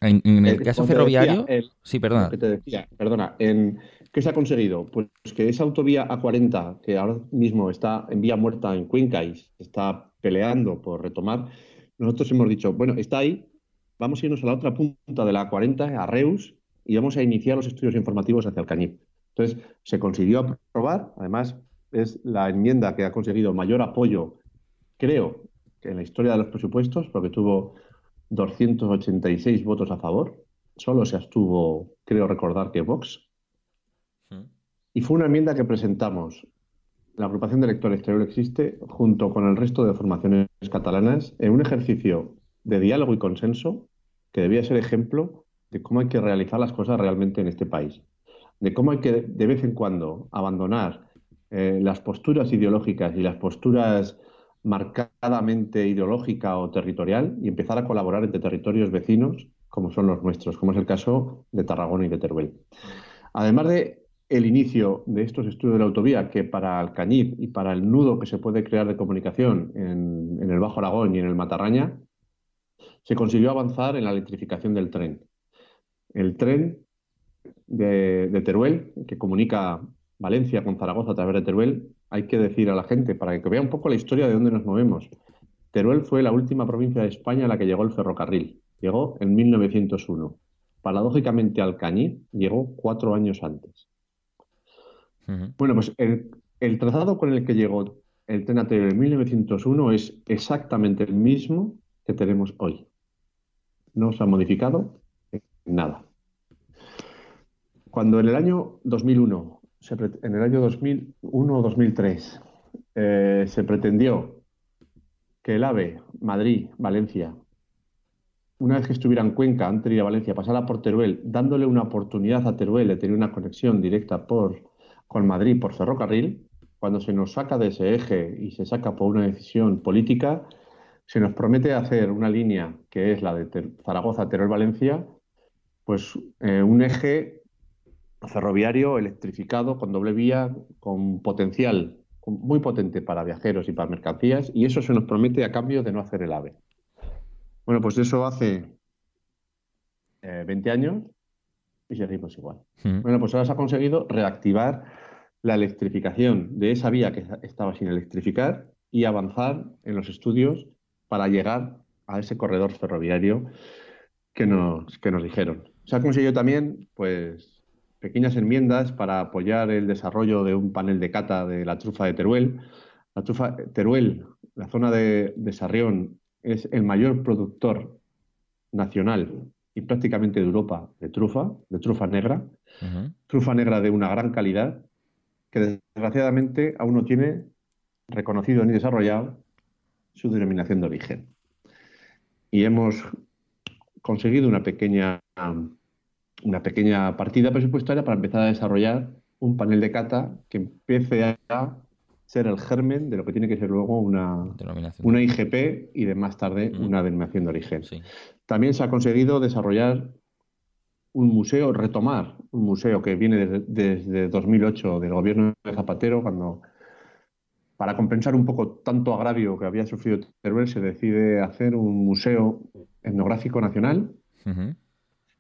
En, el, eh, caso ferroviario, sí, perdona. perdona, en, ¿qué se ha conseguido? Pues que esa autovía A40, que ahora mismo está en vía muerta en Cuenca está peleando por retomar, nosotros hemos dicho, bueno, está ahí, vamos a irnos a la otra punta de la A40, a Reus, y vamos a iniciar los estudios informativos hacia el Alcañiz. Entonces, se consiguió aprobar, además es la enmienda que ha conseguido mayor apoyo, creo, en la historia de los presupuestos, porque tuvo 286 votos a favor. Solo se abstuvo, creo recordar que Vox. Hmm. Y fue una enmienda que presentamos la agrupación de electores exterior existe junto con el resto de formaciones catalanas en un ejercicio de diálogo y consenso que debía ser ejemplo de cómo hay que realizar las cosas realmente en este país, de cómo hay que de vez en cuando abandonar eh, las posturas ideológicas y las posturas marcadamente ideológica o territorial y empezar a colaborar entre territorios vecinos como son los nuestros, como es el caso de Tarragona y de Teruel. Además de el inicio de estos estudios de la autovía, que para Alcañiz y para el nudo que se puede crear de comunicación en, el Bajo Aragón y en el Matarraña, se consiguió avanzar en la electrificación del tren. El tren de Teruel, que comunica Valencia con Zaragoza a través de Teruel, hay que decir a la gente, para que vea un poco la historia de dónde nos movemos. Teruel fue la última provincia de España a la que llegó el ferrocarril. Llegó en 1901. Paradójicamente, Alcañiz llegó cuatro años antes. Bueno, pues el, trazado con el que llegó el tren a Teruel en 1901 es exactamente el mismo que tenemos hoy. No se ha modificado nada. Cuando en el año 2001 en el año 2001 o 2003 eh, se pretendió que el AVE Madrid-Valencia, una vez que estuviera en Cuenca, antes de ir a Valencia, pasara por Teruel, dándole una oportunidad a Teruel de tener una conexión directa por, con Madrid por ferrocarril, cuando se nos saca de ese eje y se saca por una decisión política, se nos promete hacer una línea que es la de Zaragoza-Teruel-Valencia, pues eh, un eje ferroviario electrificado con doble vía, con potencial muy potente para viajeros y para mercancías, y eso se nos promete a cambio de no hacer el AVE. Bueno, pues eso hace 20 eh, años y seguimos igual. Mm. Bueno, pues ahora se ha conseguido reactivar la electrificación de esa vía que estaba sin electrificar y avanzar en los estudios para llegar a ese corredor ferroviario que nos, que nos dijeron. Se ha conseguido también, pues, pequeñas enmiendas para apoyar el desarrollo de un panel de cata de la trufa de Teruel. La trufa de Teruel, la zona de, Desarrión Sarrión, es el mayor productor nacional y prácticamente de Europa de trufa, de trufa negra, trufa negra de una gran calidad, que desgraciadamente aún no tiene reconocido ni desarrollado su denominación de origen. Y hemos conseguido una pequeña una pequeña partida presupuestaria para empezar a desarrollar un panel de cata que empiece a ser el germen de lo que tiene que ser luego una, una IGP y de más tarde una denominación de origen. También se ha conseguido desarrollar un museo, retomar un museo que viene desde, 2008 del gobierno de Zapatero, cuando para compensar un poco tanto agravio que había sufrido Teruel, se decide hacer un museo etnográfico nacional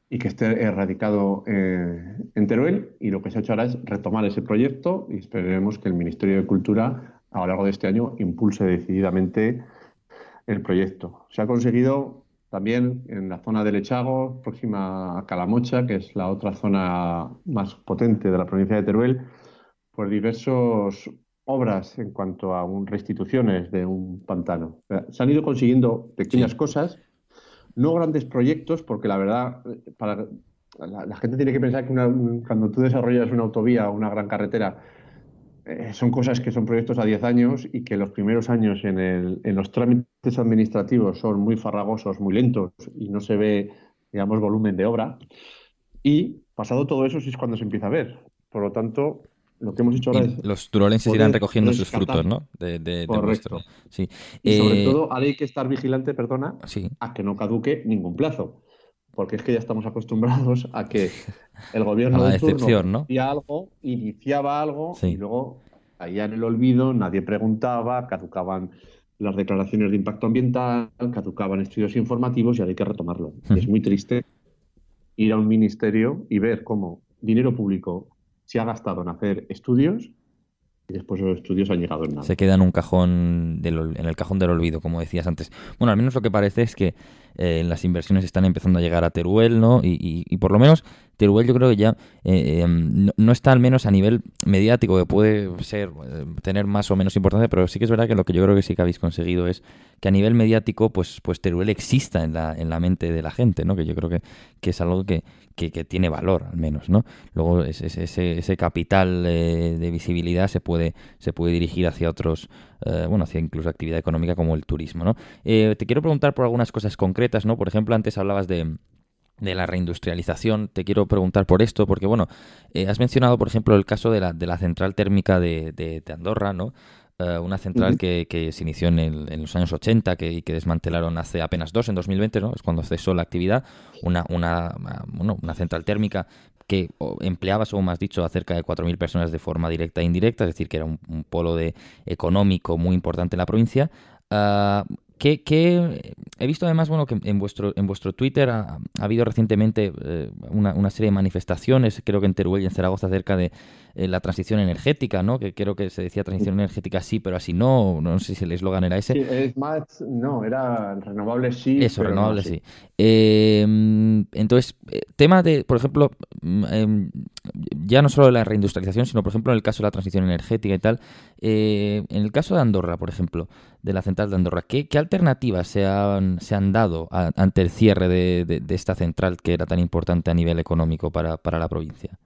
y que esté erradicado eh, en Teruel. Y lo que se ha hecho ahora es retomar ese proyecto y esperemos que el Ministerio de Cultura a lo largo de este año impulse decididamente el proyecto. Se ha conseguido también en la zona del Echago, próxima a Calamocha, que es la otra zona más potente de la provincia de Teruel, por diversas obras en cuanto a un, restituciones de un pantano. se han ido consiguiendo pequeñas cosas no grandes proyectos, porque la verdad, para, la, gente tiene que pensar que cuando tú desarrollas una autovía o una gran carretera, eh, son cosas que son proyectos a 10 años y que los primeros años en, en los trámites administrativos son muy farragosos, muy lentos y no se ve, digamos, volumen de obra. Y pasado todo eso, sí es cuando se empieza a ver. Por lo tanto, lo que hemos hecho ahora es. Los turolenses irán recogiendo sus frutos, ¿no? De, de, Sí. Y sobre eh, todo, hay que estar vigilante, perdona, a que no caduque ningún plazo. Porque es que ya estamos acostumbrados a que el gobierno de turno ¿no? algo, iniciaba algo y luego caía en el olvido, nadie preguntaba, caducaban las declaraciones de impacto ambiental, caducaban estudios informativos y ahora hay que retomarlo. Es muy triste ir a un ministerio y ver cómo dinero público se ha gastado en hacer estudios y después los estudios han llegado en nada. Se queda en un cajón, en el cajón del olvido, como decías antes. Bueno, al menos lo que parece es que eh, las inversiones están empezando a llegar a Teruel, ¿no? Y, por lo menos Teruel yo creo que ya eh, eh, no, no, está al menos a nivel mediático, que puede ser, tener más o menos importancia, pero sí que es verdad que lo que yo creo que sí que habéis conseguido es que a nivel mediático, pues, pues Teruel exista en la, en la mente de la gente, ¿no? Que yo creo que, es algo que, tiene valor, al menos, ¿no? Luego ese, ese, capital eh, de visibilidad se puede, se puede dirigir hacia otros, eh, bueno, hacia incluso actividad económica como el turismo, ¿no? Eh, te quiero preguntar por algunas cosas concretas, ¿no? Por ejemplo, antes hablabas de la reindustrialización. Te quiero preguntar por esto, porque bueno, has mencionado, por ejemplo, el caso de la, de la central térmica de, de, de Andorra, ¿no? Eh, una central que, se inició en, en, los años 80 que, que desmantelaron hace apenas dos, en 2020, ¿no? es cuando cesó la actividad, una, una, central térmica que empleaba, según más dicho, a cerca de 4.000 personas de forma directa e indirecta, es decir, que era un, polo de, económico muy importante en la provincia. Ah, que, he visto además, bueno, que en vuestro, en vuestro Twitter ha, habido recientemente eh, una, serie de manifestaciones, creo que en Teruel y en Zaragoza, acerca de eh, la transición energética, ¿no? Que creo que se decía transición energética sí, pero así no, no sé si el eslogan era ese. es más, no, era renovables sí. Eso, renovables sí. Em, entonces, eh, tema de, por ejemplo, mm, em, ya no solo la reindustrialización, sino, por ejemplo, en el caso de la transición energética y tal, en el caso de Andorra, por ejemplo, de la central de Andorra. ¿Qué, alternativas se han, dado ante el cierre de, esta central que era tan importante a nivel económico para, la provincia?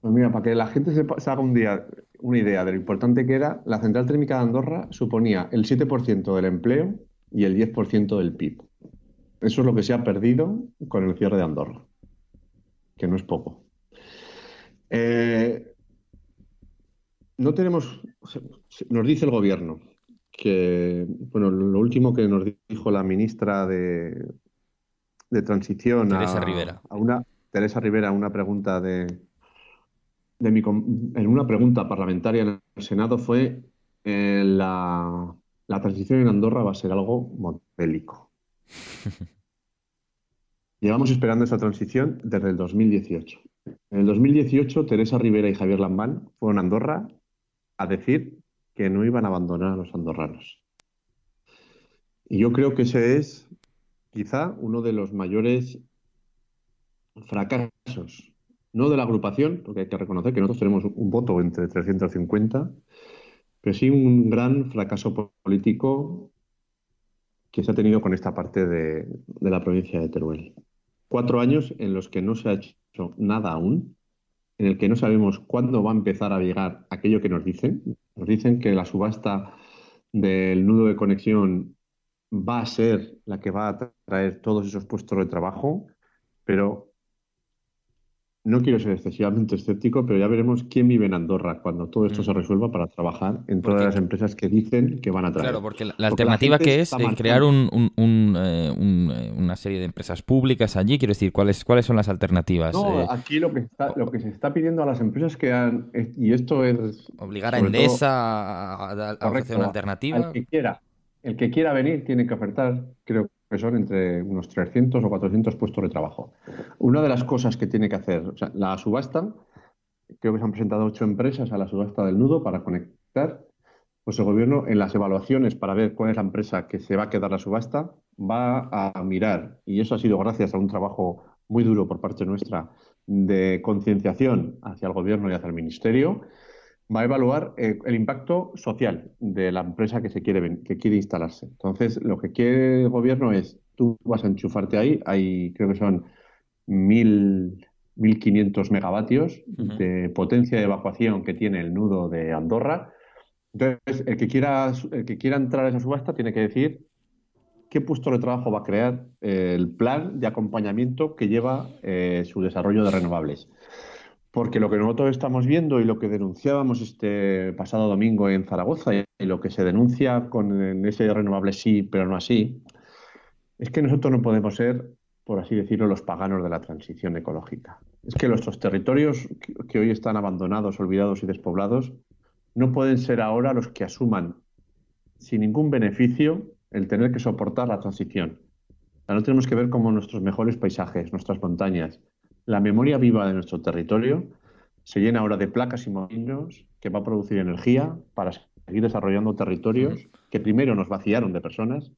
Pues mira, para que la gente se, se, haga un día, una idea de lo importante que era, la central térmica de Andorra suponía el 7% del empleo y el 10% del PIB. Eso es lo que se ha perdido con el cierre de Andorra, que no es poco. Eh, no tenemos, nos dice el gobierno, que, bueno, lo último que nos dijo la ministra de, Transición Teresa a, Rivera. a una Teresa Rivera, una pregunta de, de en una pregunta parlamentaria en el Senado fue eh, la, la, transición en Andorra va a ser algo modélico. [laughs] Llevamos esperando esa transición desde el 2018. En el 2018, Teresa Rivera y Javier Lambán fueron a Andorra a decir que no iban a abandonar a los andorranos. Y yo creo que ese es quizá uno de los mayores fracasos, no de la agrupación, porque hay que reconocer que nosotros tenemos un voto entre 350, pero sí un gran fracaso político que se ha tenido con esta parte de, de la provincia de Teruel. Cuatro años en los que no se ha hecho nada aún, en el que no sabemos cuándo va a empezar a llegar aquello que nos dicen, nos dicen que la subasta del nudo de conexión va a ser la que va a traer todos esos puestos de trabajo, pero no quiero ser excesivamente escéptico, pero ya veremos quién vive en Andorra cuando todo esto mm. se resuelva para trabajar en todas las empresas que dicen que van a trabajar. Claro, porque la, alternativa que es crear eh, eh, una serie de empresas públicas allí, quiero decir, ¿cuáles, cuáles son las alternativas? No, eh, aquí lo que, lo que se está pidiendo a las empresas que han, y esto es... Obligar a Endesa a, ofrecer una alternativa. El que quiera, el que quiera venir tiene que ofertar, creo que son entre unos 300 o 400 puestos de trabajo. Una de las cosas que tiene que hacer, la subasta, creo que se han presentado ocho empresas a la subasta del nudo para conectar, pues el gobierno en las evaluaciones para ver cuál es la empresa que se va a quedar la subasta, va a mirar, y eso ha sido gracias a un trabajo muy duro por parte nuestra de concienciación hacia el gobierno y hacia el ministerio, va a evaluar eh, el impacto social de la empresa que se quiere que quiere instalarse. Entonces, lo que quiere el gobierno es tú vas a enchufarte ahí, hay creo que son 1.500 megavatios de potencia de evacuación que tiene el nudo de Andorra. Entonces, el que quiera, el que quiera entrar a esa subasta tiene que decir qué puesto de trabajo va a crear el plan de acompañamiento que lleva eh, su desarrollo de renovables. Porque lo que nosotros estamos viendo y lo que denunciábamos este pasado domingo en Zaragoza y lo que se denuncia con ese renovable sí, pero no así, es que nosotros no podemos ser, por así decirlo, los paganos de la transición ecológica. Es que nuestros territorios que hoy están abandonados, olvidados y despoblados no pueden ser ahora los que asuman sin ningún beneficio el tener que soportar la transición. Ya no tenemos que ver como nuestros mejores paisajes, nuestras montañas, la memoria viva de nuestro territorio se llena ahora de placas y molinos que va a producir energía para seguir desarrollando territorios que primero nos vaciaron de personas,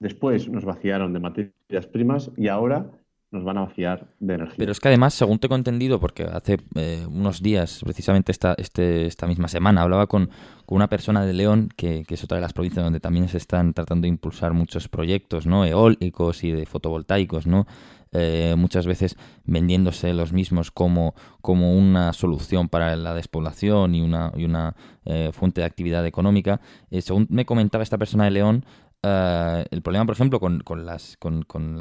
después nos vaciaron de materias primas y ahora nos van a vaciar de energía. Pero es que además, según te he entendido, porque hace eh, unos días, precisamente esta, este, esta misma semana, hablaba con, una persona de León, que, es otra de las provincias donde también se están tratando de impulsar muchos proyectos, ¿no? Eólicos y de fotovoltaicos, ¿no? Eh, muchas veces vendiéndose los mismos como, como una solución para la despoblación y una, y una eh, fuente de actividad económica. Eh, según me comentaba esta persona de León, eh, el problema, por ejemplo, con, las, con, mm,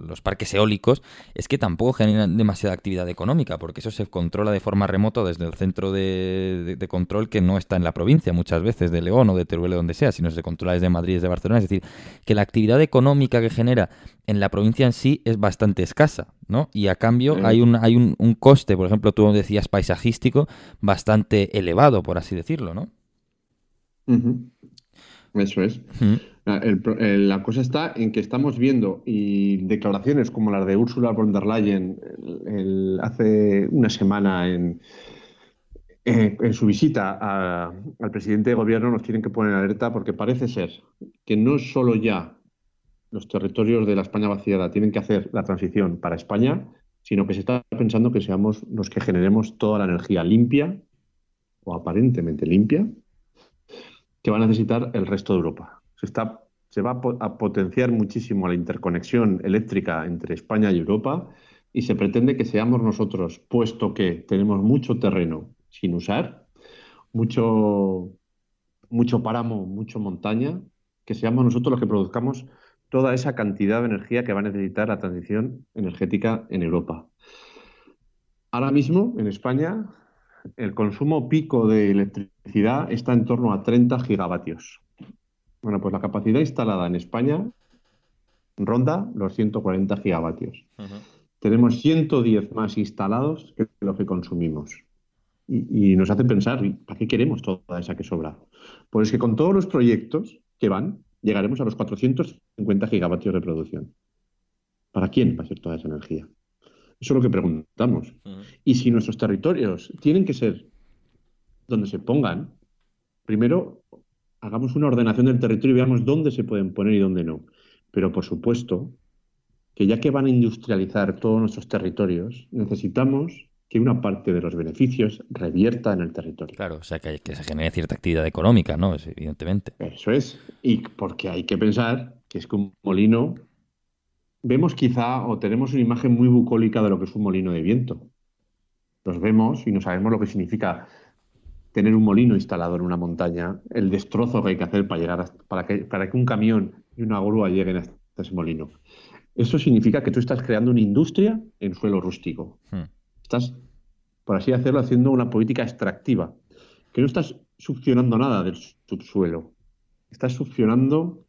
los parques eólicos es que tampoco generan demasiada actividad económica, porque eso se controla de forma remota desde el centro de, control que no está en la provincia muchas veces, de León o de Teruel o donde sea, sino se controla desde Madrid, desde Barcelona. Es decir, que la actividad económica que genera en la provincia en sí es bastante escasa, ¿no? Y a cambio hay, un, hay un, coste, por ejemplo, tú decías paisajístico, bastante elevado, por así decirlo, ¿no? Eso es. Ah, eh, la, cosa está en que estamos viendo y declaraciones como las de Ursula von der Leyen hace una semana en, eh, en su visita al presidente de gobierno nos tienen que poner alerta porque parece ser que no solo ya los territorios de la España vaciada tienen que hacer la transición para España, sino que se está pensando que seamos los que generemos toda la energía limpia o aparentemente limpia que va a necesitar el resto de Europa. Se, está, se va a potenciar muchísimo la interconexión eléctrica entre España y Europa y se pretende que seamos nosotros, puesto que tenemos mucho terreno sin usar, mucho, mucho páramo, mucho montaña, que seamos nosotros los que produzcamos toda esa cantidad de energía que va a necesitar la transición energética en Europa. Ahora mismo, en España, el consumo pico de electricidad está en torno a 30 gigavatios. Bueno, pues la capacidad instalada en España ronda los 140 gigavatios. Tenemos 110 más instalados que lo que consumimos. Y, y, nos hace pensar, ¿para qué queremos toda esa que sobra? Pues que con todos los proyectos que van, llegaremos a los 450 gigavatios de producción. ¿Para quién va a ser toda esa energía? Eso es lo que preguntamos. Y si nuestros territorios tienen que ser donde se pongan, primero hagamos una ordenación del territorio y veamos dónde se pueden poner y dónde no. Pero por supuesto que ya que van a industrializar todos nuestros territorios, necesitamos que una parte de los beneficios revierta en el territorio. Claro, o sea, que, que se genere cierta actividad económica, ¿no? evidentemente. Eso es. Y porque hay que pensar que es que un molino vemos quizá o tenemos una imagen muy bucólica de lo que es un molino de viento. Los vemos y no sabemos lo que significa tener un molino instalado en una montaña, el destrozo que hay que hacer para llegar para que para que un camión y una grúa lleguen a ese molino. Eso significa que tú estás creando una industria en suelo rústico. Hmm. Estás, por así hacerlo, haciendo una política extractiva, que no estás succionando nada del subsuelo. Estás succionando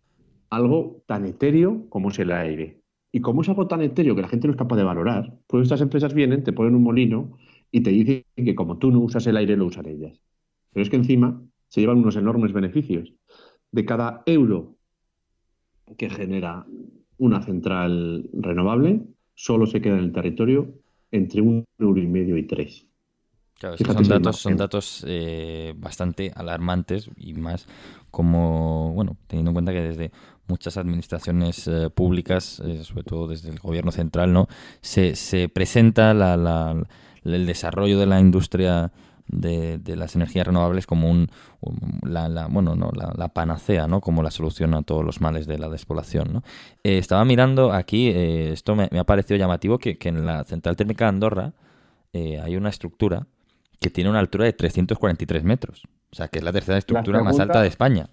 algo tan etéreo como es el aire. Y como es algo tan etéreo que la gente no es capaz de valorar, pues estas empresas vienen, te ponen un molino y te dicen que como tú no usas el aire, lo usan ellas. Pero es que encima se llevan unos enormes beneficios. De cada euro que genera una central renovable, solo se queda en el territorio entre un euro y medio y tres. Claro, son datos, son datos eh, bastante alarmantes y más como, bueno, teniendo en cuenta que desde muchas administraciones eh, públicas, eh, sobre todo desde el gobierno central, ¿no? se, presenta el desarrollo de la industria de, las energías renovables como un, la, bueno, no, la, panacea, ¿no? como la solución a todos los males de la despoblación. ¿no? Eh, estaba mirando aquí, esto me, ha parecido llamativo, que, en la central térmica de Andorra hay una estructura que tiene una altura de 343 metros. O sea, que es la tercera estructura más alta de España.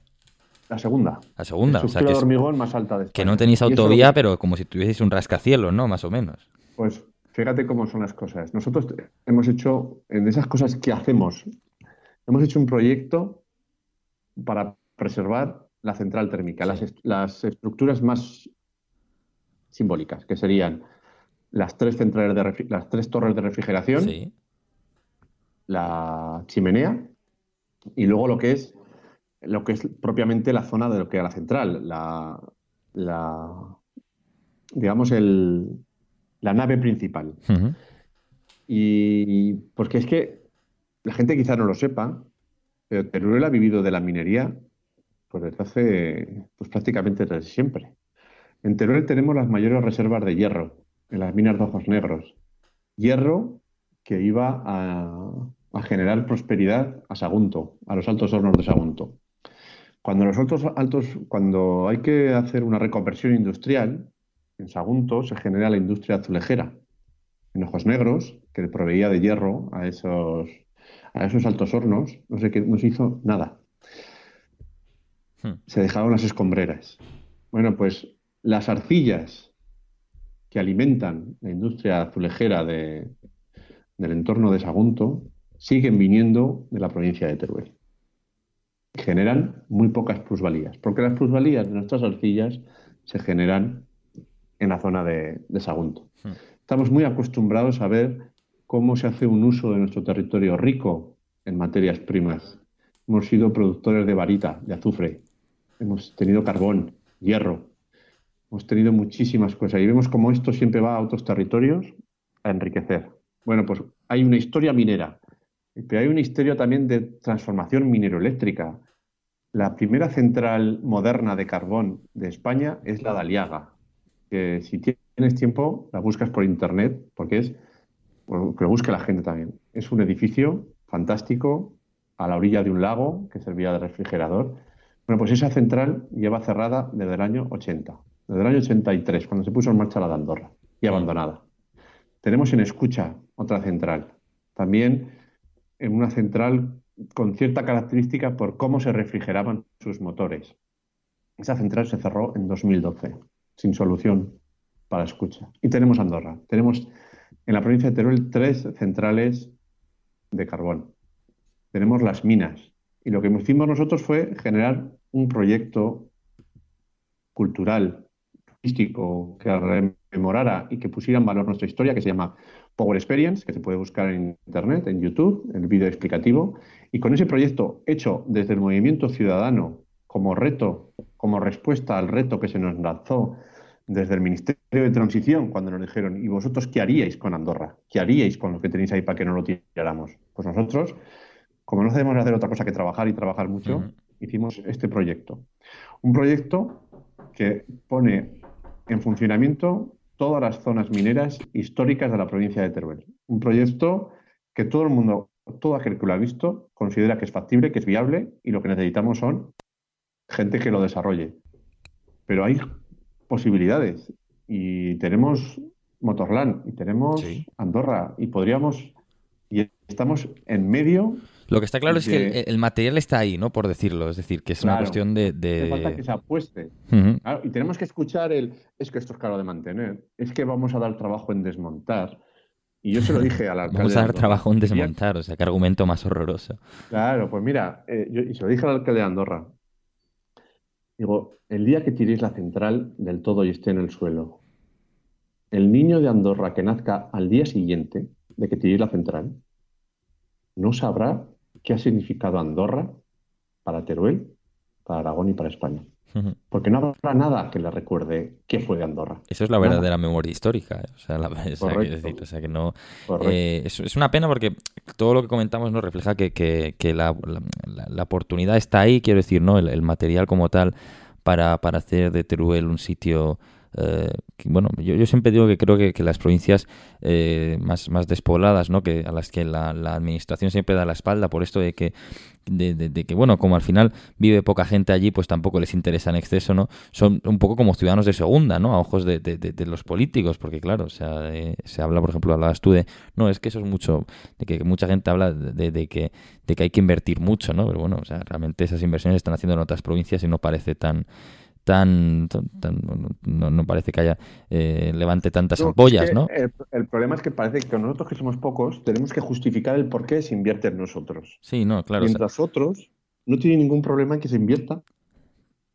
La segunda. La segunda. O sea, que, hormigón más alta de Que no tenéis autovía, pero como si tuvieseis un rascacielos, ¿no? Más o menos. Pues fíjate cómo son las cosas. Nosotros hemos hecho, en esas cosas que hacemos, hemos hecho un proyecto para preservar la central térmica, las, estructuras más simbólicas, que serían las tres centrales de las tres torres de refrigeración, la chimenea y luego lo que es lo que es propiamente la zona de lo que era la central, la, digamos, la nave principal. Y porque es que la gente quizá no lo sepa, pero Teruel ha vivido de la minería pues desde hace pues, prácticamente desde siempre. En Teruel tenemos las mayores reservas de hierro, en las minas de ojos negros. Hierro que iba a generar prosperidad a Sagunto, a los altos hornos de Sagunto. Cuando altos, cuando hay que hacer una reconversión industrial, en Sagunto se genera la industria azulejera, en Ojos Negros, que proveía de hierro a esos, a esos altos hornos, no sé qué, no se hizo nada. Hmm. Se dejaron las escombreras. Bueno, pues las arcillas que alimentan la industria azulejera de, del entorno de Sagunto siguen viniendo de la provincia de Teruel generan muy pocas plusvalías, porque las plusvalías de nuestras arcillas se generan en la zona de, Sagunto. Hmm. Estamos muy acostumbrados a ver cómo se hace un uso de nuestro territorio rico en materias primas. Hemos sido productores de varita, de azufre, hemos tenido carbón, hierro, hemos tenido muchísimas cosas y vemos cómo esto siempre va a otros territorios a enriquecer. Bueno, pues hay una historia minera pero hay un misterio también de transformación mineroeléctrica. La primera central moderna de carbón de España es la de Aliaga, que si tienes tiempo la buscas por internet, porque es, que lo busque la gente también. Es un edificio fantástico a la orilla de un lago que servía de refrigerador. Bueno, pues esa central lleva cerrada desde el año 80, desde el año 83, cuando se puso en marcha la de Andorra y abandonada. Tenemos en escucha otra central, también en una central con cierta característica por cómo se refrigeraban sus motores. Esa central se cerró en 2012, sin solución para escucha. Y tenemos Andorra. Tenemos en la provincia de Teruel tres centrales de carbón. Tenemos las minas. Y lo que hicimos nosotros fue generar un proyecto cultural, turístico, que rememorara y que pusiera en valor nuestra historia, que se llama Power Experience, que se puede buscar en Internet, en YouTube, el vídeo explicativo. Y con ese proyecto hecho desde el movimiento ciudadano como reto, como respuesta al reto que se nos lanzó desde el Ministerio de Transición, cuando nos dijeron, ¿y vosotros qué haríais con Andorra? ¿Qué haríais con lo que tenéis ahí para que no lo tiráramos? Pues nosotros, como no sabemos hacer otra cosa que trabajar y trabajar mucho, hicimos este proyecto. Un proyecto que pone en funcionamiento todas las zonas mineras históricas de la provincia de Teruel. Un proyecto que todo el mundo, todo aquel que lo ha visto, considera que es factible, que es viable y lo que necesitamos son gente que lo desarrolle. Pero hay posibilidades y tenemos Motorland y tenemos Andorra y podríamos estamos en medio. Lo que está claro es que el, material está ahí, ¿no? Por decirlo. Es decir, que es una cuestión de. Hace falta que se apueste. y tenemos que escuchar el. Es que esto es caro de mantener. Es que vamos a dar trabajo en desmontar. Y yo se lo dije al alcalde. [laughs] Vamos a dar trabajo en desmontar, o sea, qué argumento más horroroso. Claro, pues mira, eh, yo, y se lo dije al alcalde de Andorra. Digo, el día que tiréis la central del todo y esté en el suelo, el niño de Andorra que nazca al día siguiente de que tiréis la central no sabrá qué ha significado Andorra para Teruel, para Aragón y para España. Porque no habrá nada que le recuerde qué fue de Andorra. Eso es la verdadera memoria histórica. es, una pena porque todo lo que comentamos nos refleja que, la, oportunidad está ahí, quiero decir, ¿no? El, material como tal para, hacer de Teruel un sitio eh, bueno, yo, siempre digo que creo que, las provincias eh, más, más despobladas, ¿no? que a las que la, administración siempre da la espalda por esto de que, de, que, bueno, como al final vive poca gente allí, pues tampoco les interesa en exceso, ¿no? Son un poco como ciudadanos de segunda, ¿no? A ojos de, los políticos, porque claro, o sea, eh, se habla, por ejemplo, hablabas tú de, no, es que eso es mucho, de que mucha gente habla de, que, de que hay que invertir mucho, ¿no? Pero bueno, o sea, realmente esas inversiones se están haciendo en otras provincias y no parece tan no, parece que haya eh, levante tantas empollas ¿no? El, problema es que parece que nosotros que somos pocos tenemos que justificar el por qué se invierte en nosotros. Sí, no, claro. Mientras otros no tienen ningún problema en que se invierta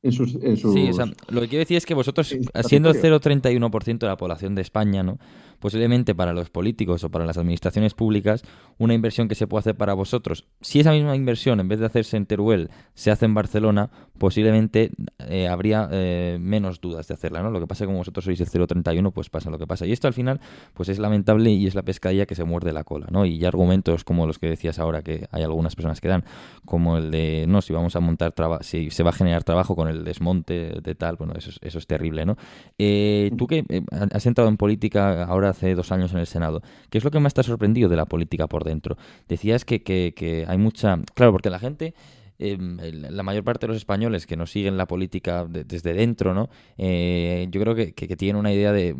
en sus, lo que quiero decir es que vosotros, siendo el 0,31% de la población de España, ¿no? posiblemente para los políticos o para las administraciones públicas, una inversión que se puede hacer para vosotros. Si esa misma inversión, en vez de hacerse en Teruel, se hace en Barcelona, posiblemente eh, habría eh, menos dudas de hacerla, ¿no? Lo que pasa es que como vosotros sois el 031, pues pasa lo que pasa. Y esto al final, pues es lamentable y es la pescadilla que se muerde la cola, ¿no? Y argumentos como los que decías ahora, que hay algunas personas que dan, como el de, no, si vamos a montar si se va a generar trabajo con el desmonte de tal, bueno, eso, eso es terrible, ¿no? Eh, Tú que has entrado en política ahora hace dos años en el Senado. ¿Qué es lo que más te ha sorprendido de la política por dentro? Decías que hay mucha... Claro, porque la gente Em, la mayor parte de los españoles que nos siguen la política desde dentro, ¿no? Eh, yo creo que, tienen una idea de,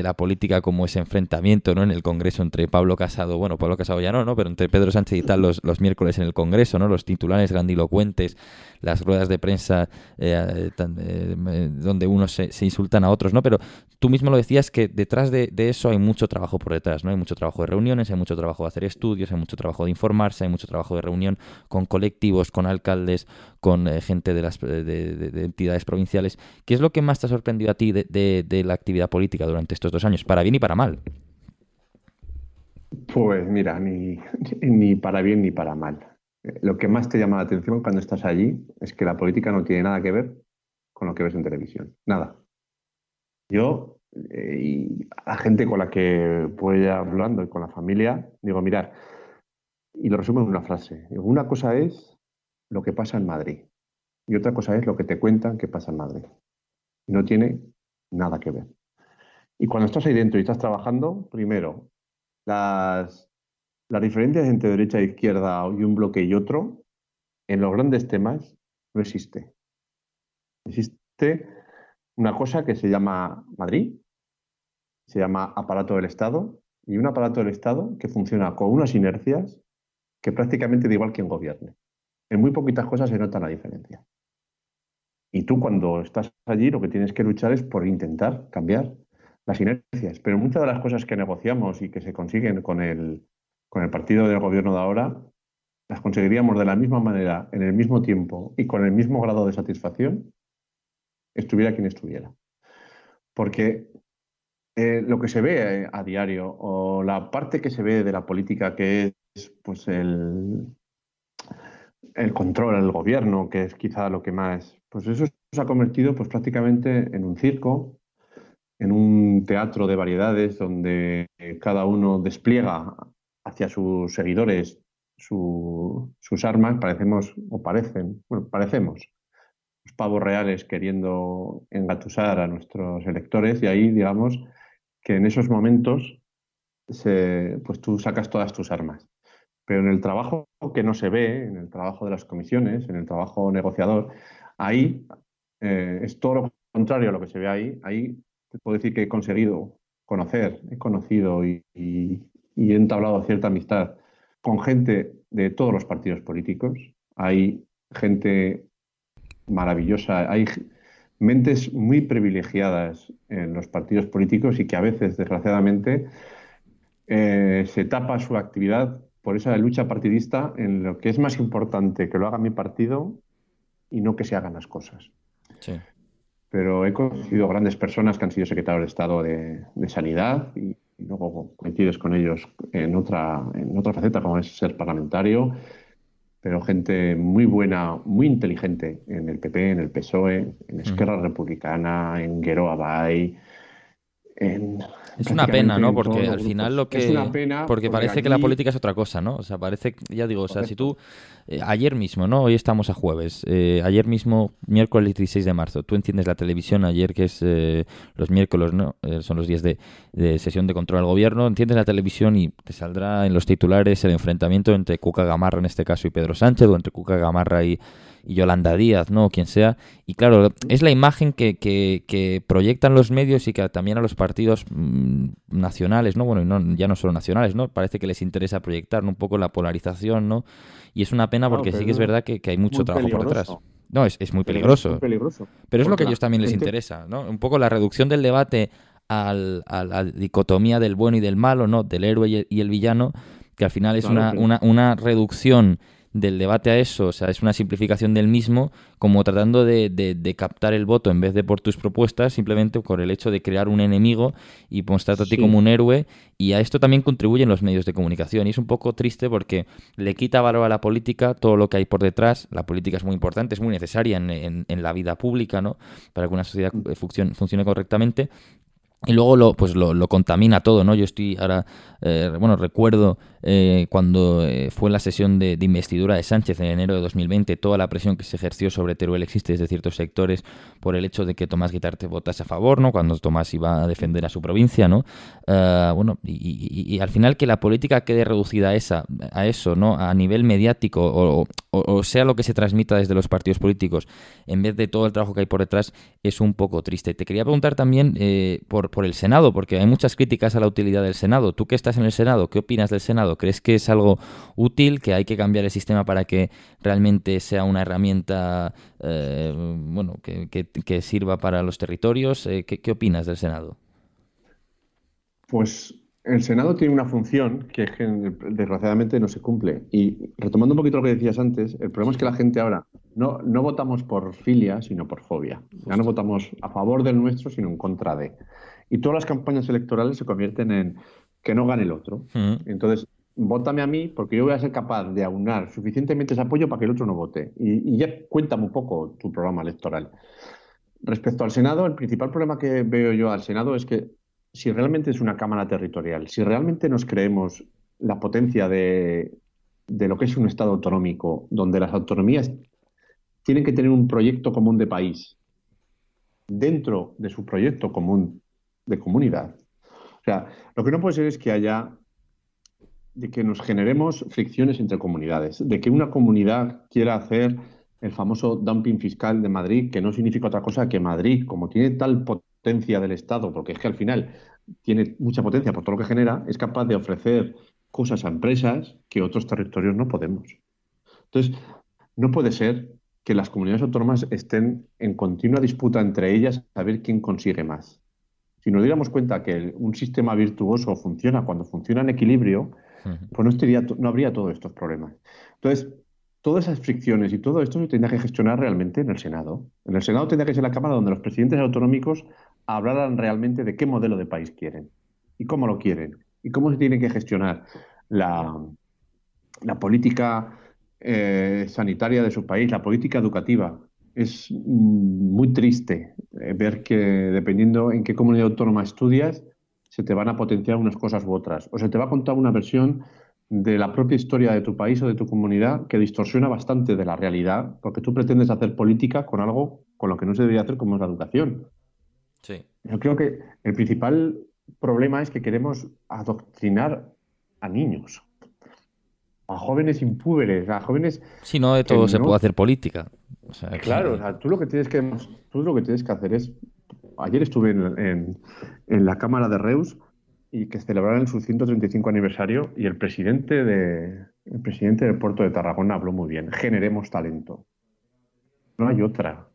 la política como ese enfrentamiento, ¿no? En el Congreso entre Pablo Casado, bueno, Pablo Casado ya no, ¿no? Pero entre Pedro Sánchez y tal los, los miércoles en el Congreso, ¿no? Los titulares grandilocuentes, las ruedas de prensa eh, eh donde unos se, se, insultan a otros, ¿no? Pero tú mismo lo decías que detrás de, eso hay mucho trabajo por detrás, ¿no? Hay mucho trabajo de reuniones, hay mucho trabajo de hacer estudios, hay mucho trabajo de informarse, hay mucho trabajo de reunión con colectivos, con alcaldes, alcaldes, con eh, gente de, las, eh, de, entidades provinciales. ¿Qué es lo que más te ha sorprendido a ti de, la actividad política durante estos dos años, para bien y para mal? Pues mira, ni, [laughs] para bien ni para mal. Eh, lo que más te llama la atención cuando estás allí es que la política no tiene nada que ver con lo que ves en televisión. Nada. Yo y la gente con la que voy hablando y con la familia, digo, mirar, y lo resumo en una frase. Una cosa es lo que pasa en Madrid y otra cosa es lo que te cuentan que pasa en Madrid. Y no tiene nada que ver. Y cuando estás ahí dentro y estás trabajando, primero, las, las diferencias entre derecha e izquierda y un bloque y otro, en los grandes temas, no existe. Existe una cosa que se llama Madrid, se llama aparato del Estado, y un aparato del Estado que funciona con unas inercias que prácticamente da igual quien gobierne en muy poquitas cosas se nota la diferencia. Y tú cuando estás allí lo que tienes que luchar es por intentar cambiar las inercias. Pero muchas de las cosas que negociamos y que se consiguen con el, con el partido del gobierno de ahora, las conseguiríamos de la misma manera, en el mismo tiempo y con el mismo grado de satisfacción, estuviera quien estuviera. Porque eh, lo que se ve eh, a diario o la parte que se ve de la política que es pues el, el control al gobierno, que es quizá lo que más. Pues eso se ha convertido pues, prácticamente en un circo, en un teatro de variedades donde cada uno despliega hacia sus seguidores sus armas, parecemos, o parecen, bueno, parecemos, los pavos reales queriendo engatusar a nuestros electores y ahí, digamos, que en esos momentos se, pues tú sacas todas tus armas. Pero en el trabajo que no se ve, en el trabajo de las comisiones, en el trabajo negociador, ahí eh, es todo lo contrario a lo que se ve ahí. Ahí te puedo decir que he conseguido conocer, he conocido y, he entablado cierta amistad con gente de todos los partidos políticos. Hay gente maravillosa, hay mentes muy privilegiadas en los partidos políticos y que a veces, desgraciadamente, eh, se tapa su actividad por esa lucha partidista en lo que es más importante que lo haga mi partido y no que se hagan las cosas. Pero he conocido grandes personas que han sido secretarios de Estado de, Sanidad y, luego coincides con ellos en otra, en otra faceta, como es ser parlamentario, pero gente muy buena, muy inteligente en el PP, en el PSOE, en Esquerra Republicana, en Guero Abay, es una pena, ¿no? Porque al final lo que... Es Porque, parece que la política es otra cosa, ¿no? O sea, parece, ya digo, o sea, si tú... Eh, ayer mismo, ¿no? Hoy estamos a jueves. Eh, ayer mismo, miércoles 16 de marzo, tú enciendes la televisión ayer, que es eh, los miércoles, ¿no? son los días de, sesión de control al gobierno. Enciendes la televisión y te saldrá en los titulares el enfrentamiento entre Cuca Gamarra, en este caso, y Pedro Sánchez, o entre Cuca Gamarra y y Yolanda Díaz, ¿no? O quien sea. Y claro, es la imagen que, proyectan los medios y que también a los partidos mm, nacionales, ¿no? Bueno, ya no solo nacionales, ¿no? Parece que les interesa proyectar un poco la polarización, ¿no? Y es una pena porque sí que es verdad que, hay mucho trabajo por detrás. No, es, muy peligroso. Pero es lo que a ellos también les interesa, ¿no? Un poco la reducción del debate al, a la dicotomía del bueno y del malo, ¿no? Del héroe y el, villano, que al final es una, una, una reducción del debate a eso, o sea, es una simplificación del mismo, como tratando de, de, captar el voto en vez de por tus propuestas, simplemente por el hecho de crear un enemigo y mostrarte como un héroe. Y a esto también contribuyen los medios de comunicación. Y es un poco triste porque le quita valor a la política todo lo que hay por detrás. La política es muy importante, es muy necesaria en, la vida pública, ¿no? Para que una sociedad eh, funcione, correctamente. Y luego lo, pues lo, contamina todo, ¿no? Yo estoy ahora, eh, bueno, recuerdo eh, cuando eh, fue la sesión de, investidura de Sánchez en enero de 2020, toda la presión que se ejerció sobre Teruel existe desde ciertos sectores por el hecho de que Tomás Guitarte votase a favor, ¿no? Cuando Tomás iba a defender a su provincia, ¿no? Ah, bueno, y, al final que la política quede reducida a, esa, a eso, ¿no? A nivel mediático o, sea lo que se transmita desde los partidos políticos, en vez de todo el trabajo que hay por detrás, es un poco triste. Te quería preguntar también eh, por, por el Senado, porque hay muchas críticas a la utilidad del Senado. Tú que estás en el Senado, ¿qué opinas del Senado? ¿Crees que es algo útil, que hay que cambiar el sistema para que realmente sea una herramienta eh, bueno, que, sirva para los territorios? Eh, ¿qué, opinas del Senado? Pues el Senado tiene una función que, desgraciadamente no se cumple. Y retomando un poquito lo que decías antes, el problema es que la gente ahora no, no votamos por filia, sino por fobia. Ya no votamos a favor del nuestro, sino en contra de. Y todas las campañas electorales se convierten en que no gane el otro. Entonces, vótame a mí porque yo voy a ser capaz de aunar suficientemente ese apoyo para que el otro no vote. Y, ya cuéntame un poco tu programa electoral. Respecto al Senado, el principal problema que veo yo al Senado es que si realmente es una Cámara territorial, si realmente nos creemos la potencia de, de lo que es un Estado autonómico, donde las autonomías tienen que tener un proyecto común de país, dentro de su proyecto común de comunidad. O sea, lo que no puede ser es que haya de que nos generemos fricciones entre comunidades, de que una comunidad quiera hacer el famoso dumping fiscal de Madrid, que no significa otra cosa que Madrid, como tiene tal potencia del Estado, porque es que al final tiene mucha potencia por todo lo que genera, es capaz de ofrecer cosas a empresas que otros territorios no podemos. Entonces, no puede ser que las comunidades autónomas estén en continua disputa entre ellas a ver quién consigue más. Si nos diéramos cuenta que un sistema virtuoso funciona cuando funciona en equilibrio, pues no, habría todos estos problemas. Entonces, todas esas fricciones y todo esto se tendría que gestionar realmente en el Senado. En el Senado tendría que ser la Cámara donde los presidentes autonómicos hablaran realmente de qué modelo de país quieren y cómo lo quieren y cómo se tiene que gestionar la, política eh, sanitaria de su país, la política educativa. Es muy triste eh, ver que dependiendo en qué comunidad autónoma estudias, se te van a potenciar unas cosas u otras, o se te va a contar una versión de la propia historia de tu país o de tu comunidad que distorsiona bastante de la realidad, porque tú pretendes hacer política con algo con lo que no se debería hacer, como es la educación. Sí. Yo creo que el principal problema es que queremos adoctrinar a niños, a jóvenes impúberes, a jóvenes... Si no, de todo se puede hacer política. claro, tú, lo que tienes que, tú lo que tienes que hacer es ayer estuve en, la Cámara de Reus y que celebraron su 135 aniversario y el presidente, de, presidente del puerto de Tarragona habló muy bien, generemos talento. No hay otra.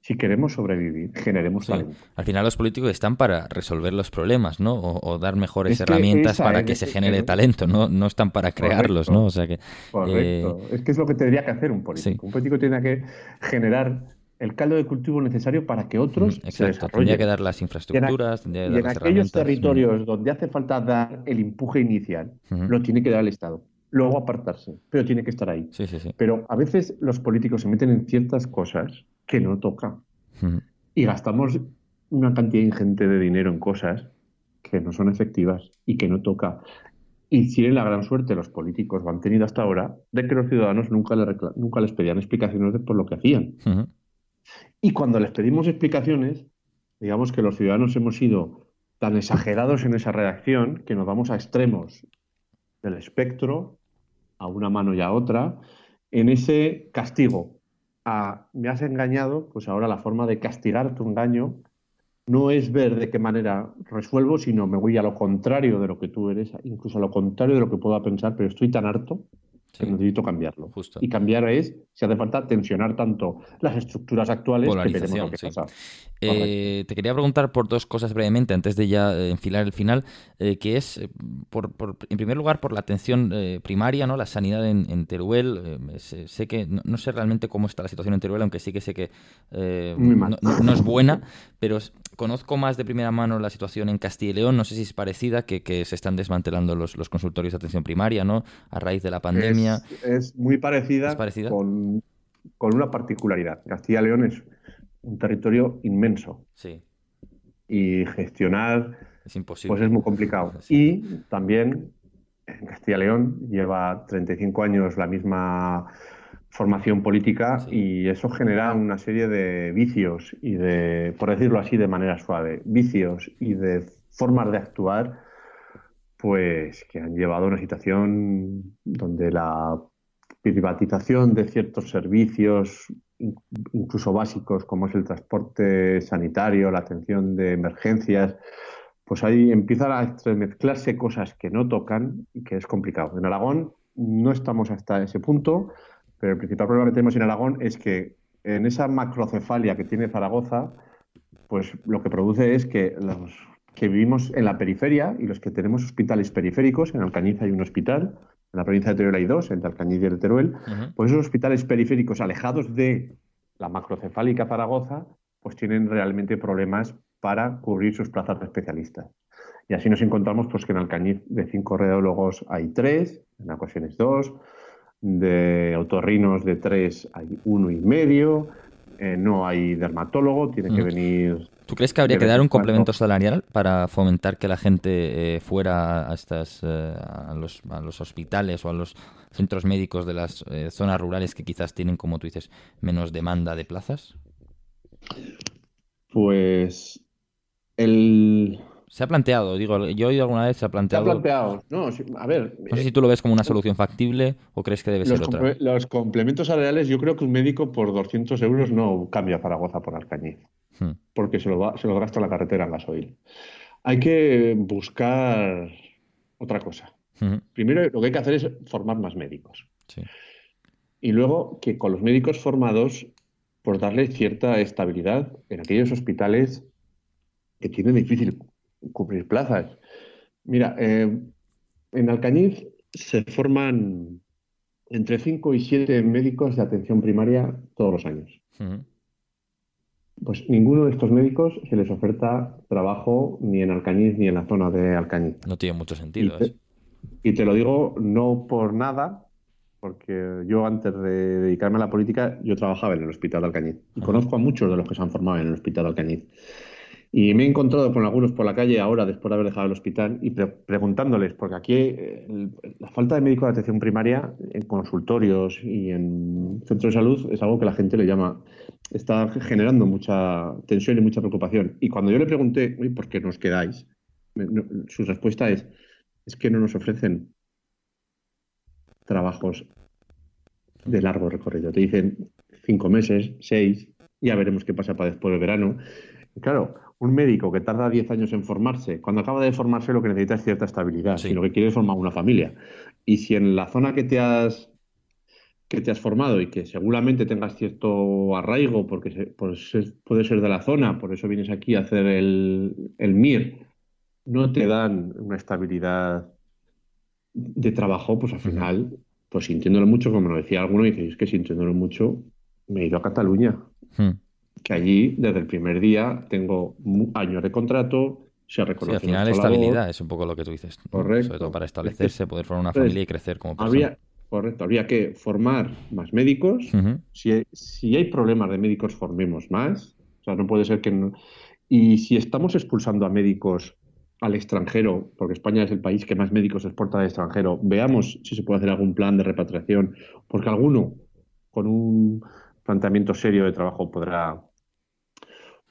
Si queremos sobrevivir, generemos talento. Al final los políticos están para resolver los problemas, ¿no? O, dar mejores herramientas para que e se e genere e talento, ¿no? No están para crearlos, ¿no? que, eh, correcto. Es que es lo que tendría que hacer un político. Un político tiene que generar el caldo de cultivo necesario para que otros se desarrollen. Tendría que dar las infraestructuras, en, que dar en aquellos territorios donde hace falta dar el empuje inicial, lo tiene que dar el Estado. Luego apartarse, pero tiene que estar ahí. Pero a veces los políticos se meten en ciertas cosas que no tocan. Y gastamos una cantidad ingente de dinero en cosas que no son efectivas y que no toca. Y tienen la gran suerte, los políticos lo han tenido hasta ahora, de que los ciudadanos nunca, les, nunca les pedían explicaciones de por lo que hacían. Y cuando les pedimos explicaciones, digamos que los ciudadanos hemos sido tan exagerados en esa reacción que nos vamos a extremos del espectro, a una mano y a otra, en ese castigo. me has engañado, pues ahora la forma de castigar tu engaño no es ver de qué manera resuelvo, sino me voy a lo contrario de lo que tú eres, incluso a lo contrario de lo que pueda pensar, pero estoy tan harto necesito cambiarlo. Y cambiar es, si hace falta, tensionar tanto las estructuras actuales que tenemos que sí. Eh, te quería preguntar por dos cosas brevemente, antes de ya eh, enfilar el final, eh, que es, en primer lugar, por la atención primaria, ¿no? la sanidad en, Teruel. Sé, que no, sé realmente cómo está la situación en Teruel, aunque sí que sé que no, es buena, pero conozco más de primera mano la situación en Castilla y León. No sé si es parecida, que, se están desmantelando los, consultorios de atención primaria ¿no? a raíz de la pandemia. Es, muy parecida, Con, con una particularidad. Castilla y León es un territorio inmenso. Sí. Y gestionar. Es pues, imposible. Pues es muy complicado. [laughs] Y también en Castilla León lleva 35 años la misma formación política y eso genera una serie de vicios y de, por decirlo así de manera suave, vicios y de formas de actuar, pues que han llevado a una situación donde la privatización de ciertos servicios incluso básicos como es el transporte sanitario, la atención de emergencias, pues ahí empiezan a mezclarse cosas que no tocan y que es complicado. En Aragón no estamos hasta ese punto, pero el principal problema que tenemos en Aragón es que en esa macrocefalia que tiene Zaragoza, pues lo que produce es que los que vivimos en la periferia y los que tenemos hospitales periféricos, en Alcañiz hay un hospital, en la provincia de Teruel hay dos, entre Alcañiz y el Teruel, pues esos hospitales periféricos alejados de la macrocefálica Zaragoza, pues tienen realmente problemas para cubrir sus plazas de especialistas. Y así nos encontramos pues, que en Alcañiz de cinco radiólogos hay tres, en ocasiones dos, de otorrinos de tres hay uno y medio, eh, no hay dermatólogo, tiene que venir... ¿Tú crees que habría que dar un complemento salarial para fomentar que la gente eh, fuera a, estas, eh, los, a, los, hospitales o a los centros médicos de las zonas rurales que quizás tienen, como tú dices, menos demanda de plazas? Pues el, se ha planteado, digo, yo he oído alguna vez, se ha planteado. Se ha planteado, no, a sé si eh, tú lo ves como una solución factible o crees que debe ser otra. los complementos salariales, yo creo que un médico por 200 euros no cambia Zaragoza por Alcañiz, hmm. porque se lo, va, se lo gasta la carretera en gasoil. Hay que buscar otra cosa. Hmm. Primero, lo que hay que hacer es formar más médicos. Y luego, que con los médicos formados, por darle cierta estabilidad en aquellos hospitales que tienen difícil cubrir plazas. Mira, eh, en Alcañiz se forman entre 5 y 7 médicos de atención primaria todos los años. Pues ninguno de estos médicos se les oferta trabajo ni en Alcañiz ni en la zona de Alcañiz. No tiene mucho sentido. Y te, lo digo no por nada, porque yo antes de dedicarme a la política, yo trabajaba en el Hospital de Alcañiz. Y conozco a muchos de los que se han formado en el Hospital de Alcañiz. Y me he encontrado con algunos por la calle ahora, después de haber dejado el hospital, y preguntándoles, porque aquí eh, la falta de médicos de atención primaria en consultorios y en centros de salud es algo que la gente le llama, está generando mucha tensión y mucha preocupación. Y cuando yo le pregunté, Uy, ¿por qué nos quedáis? su respuesta es, es que no nos ofrecen trabajos de largo recorrido. Te dicen cinco meses, seis, ya veremos qué pasa para después del verano. claro, un médico que tarda 10 años en formarse, cuando acaba de formarse lo que necesita es cierta estabilidad, sí. lo que quiere es formar una familia. Y si en la zona que te has que te has formado y que seguramente tengas cierto arraigo, porque puede ser de la zona, por eso vienes aquí a hacer el, MIR, no te dan una estabilidad de trabajo, pues al final, pues sintiéndolo mucho, como lo decía alguno, dices, es que sintiéndolo mucho, me he ido a Cataluña. Hmm que allí desde el primer día tengo años de contrato, se reconoce. Y al final, estabilidad es un poco lo que tú dices. Correcto. Sobre todo para establecerse, poder formar una familia y crecer como persona. correcto, habría que formar más médicos. si, si, hay problemas de médicos, formemos más. O sea, no puede ser que. Y si estamos expulsando a médicos al extranjero, porque España es el país que más médicos exporta al extranjero, veamos si se puede hacer algún plan de repatriación, porque alguno con un planteamiento serio de trabajo podrá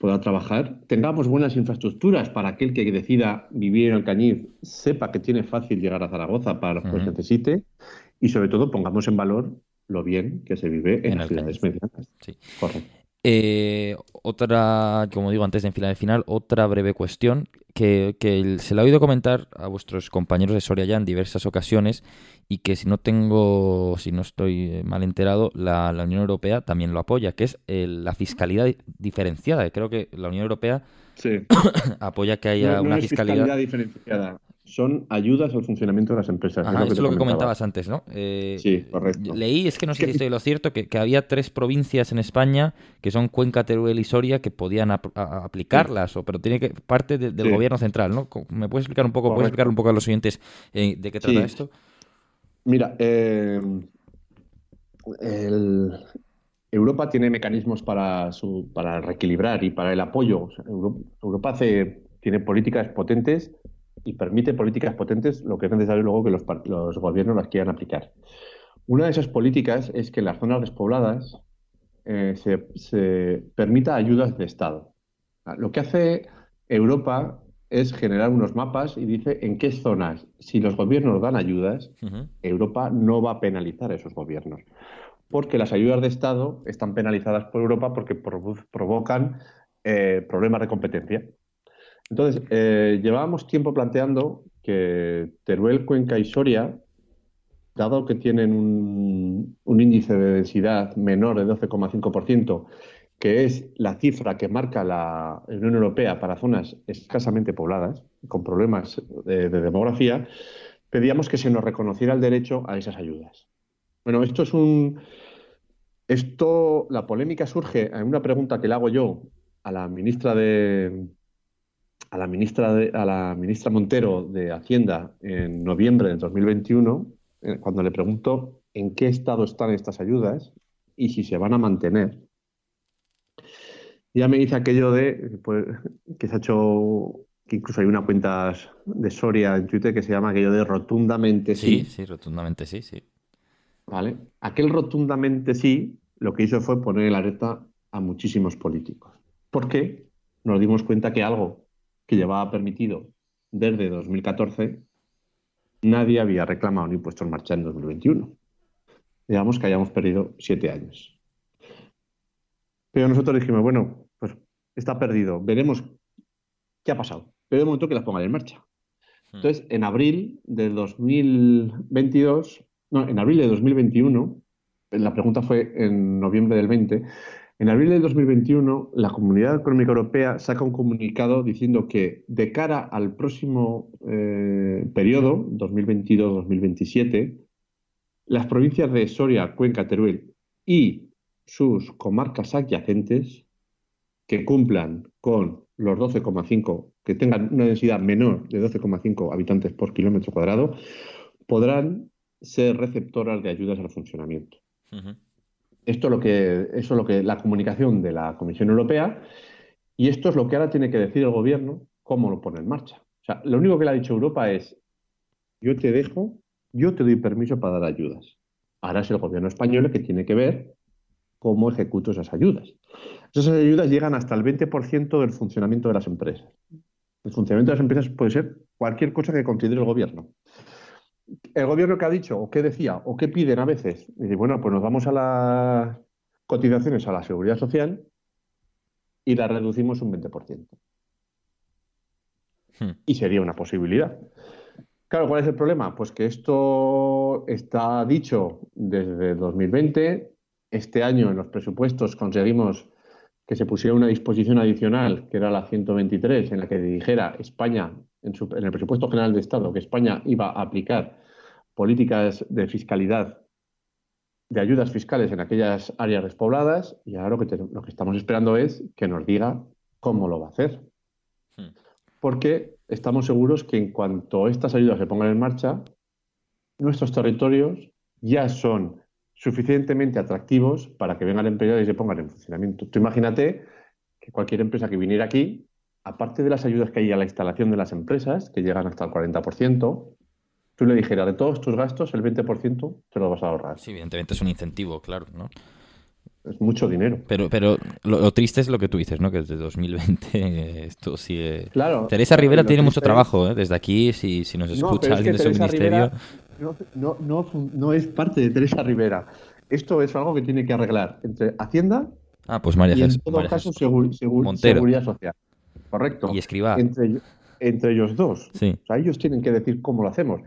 pueda trabajar, tengamos buenas infraestructuras para aquel que decida vivir en Alcañiz, sepa que tiene fácil llegar a Zaragoza para lo que necesite y sobre todo pongamos en valor lo bien que se vive en, las ciudades medianas. Correcto. Eh, otra, como digo antes de fila de final, otra breve cuestión que, se la he oído comentar a vuestros compañeros de Soria ya en diversas ocasiones y que si no tengo, si no estoy eh, mal enterado, la, Unión Europea también lo apoya, que es eh, la fiscalidad diferenciada. Creo que la Unión Europea [coughs] apoya que haya una fiscalidad diferenciada son ayudas al funcionamiento de las empresas. Ah, es lo que, comentabas antes, ¿no? Eh, sí, correcto. Leí, es que no sé si estoy lo cierto, que, había tres provincias en España que son Cuenca, Teruel y Soria que podían aplicarlas, o, pero tiene que parte del gobierno central, ¿no? ¿Me puedes explicar un poco, puedes explicar un poco a los oyentes eh, de qué trata esto? Mira, eh, Europa tiene mecanismos para, reequilibrar y para el apoyo. Europa, Europa tiene políticas potentes y permite políticas potentes, lo que es necesario luego que los, gobiernos las quieran aplicar. Una de esas políticas es que en las zonas despobladas eh, se, permita ayudas de Estado. Lo que hace Europa es generar unos mapas y dice en qué zonas, si los gobiernos dan ayudas, Europa no va a penalizar a esos gobiernos. Porque las ayudas de Estado están penalizadas por Europa porque provocan eh, problemas de competencia. Entonces, eh, llevábamos tiempo planteando que Teruel, Cuenca y Soria, dado que tienen un, índice de densidad menor de 12,5%, que es la cifra que marca la Unión Europea para zonas escasamente pobladas, con problemas de, eh, de, demografía, pedíamos que se nos reconociera el derecho a esas ayudas. Bueno, esto es un... Esto, la polémica surge en una pregunta que le hago yo a la ministra de, a la ministra, a la ministra Montero de Hacienda en noviembre de 2021, eh, cuando le preguntó en qué estado están estas ayudas y si se van a mantener, ya me dice aquello de pues, que se ha hecho, que incluso hay una cuenta de Soria en Twitter que se llama aquello de rotundamente sí. Sí, sí, rotundamente sí, sí. Vale. Aquel rotundamente sí lo que hizo fue poner en la reta a muchísimos políticos. Porque nos dimos cuenta que algo que llevaba permitido desde 2014, nadie había reclamado ni puesto en marcha en 2021. Digamos que hayamos perdido siete años. Pero nosotros dijimos, bueno, pues está perdido, veremos qué ha pasado, pero de momento que las pongan en marcha. Hmm. Entonces, en abril de 2022, no, en abril de 2021, la pregunta fue en noviembre del 20, en abril de 2021, la Comunidad Económica Europea saca un comunicado diciendo que de cara al próximo eh, periodo, 2022-2027, las provincias de Soria, Cuenca, Teruel y sus comarcas adyacentes que cumplan con los 12,5, que tengan una densidad menor de 12,5 habitantes por kilómetro cuadrado, podrán ser receptoras de ayudas al funcionamiento. Esto es lo que, eso lo que la comunicación de la Comisión Europea y esto es lo que ahora tiene que decir el gobierno cómo lo pone en marcha. O sea, lo único que le ha dicho Europa es yo te dejo, yo te doy permiso para dar ayudas. Ahora es el gobierno español el que tiene que ver cómo ejecuto esas ayudas. Esas ayudas llegan hasta el 20% del funcionamiento de las empresas. El funcionamiento de las empresas puede ser cualquier cosa que considere el gobierno el gobierno que ha dicho, o qué decía, o qué piden a veces, dice, bueno, pues nos vamos a las cotizaciones a la seguridad social y la reducimos un 20%. Hmm. Y sería una posibilidad. Claro, ¿cuál es el problema? Pues que esto está dicho desde 2020. Este año en los presupuestos conseguimos que se pusiera una disposición adicional, que era la 123, en la que dijera España, en, en, el presupuesto general de Estado, que España iba a aplicar políticas de fiscalidad, de ayudas fiscales en aquellas áreas despobladas y ahora lo que, estamos esperando es que nos diga cómo lo va a hacer. Hmm. Porque estamos seguros que en cuanto estas ayudas se pongan en marcha, nuestros territorios ya son suficientemente atractivos para que vengan empleados y se pongan en funcionamiento. Tú imagínate que cualquier empresa que viniera aquí, aparte de las ayudas que hay a la instalación de las empresas, que llegan hasta el 40%, tú le dijeras, de todos tus gastos, el 20% te lo vas a ahorrar. Sí, evidentemente es un incentivo, claro, ¿no? Es mucho dinero. Pero, pero lo, triste es lo que tú dices, ¿no? Que desde 2020 [laughs] esto sigue. Claro. Teresa Rivera tiene mucho trabajo, ¿eh? Desde aquí, si, nos escucha no, su ministerio. No, no, no, es parte de Teresa Rivera. Esto es algo que tiene que arreglar entre Hacienda Ah, pues María y En todo caso, seguridad social. Correcto. Y escriba entre ellos dos. O ellos tienen que decir cómo lo hacemos.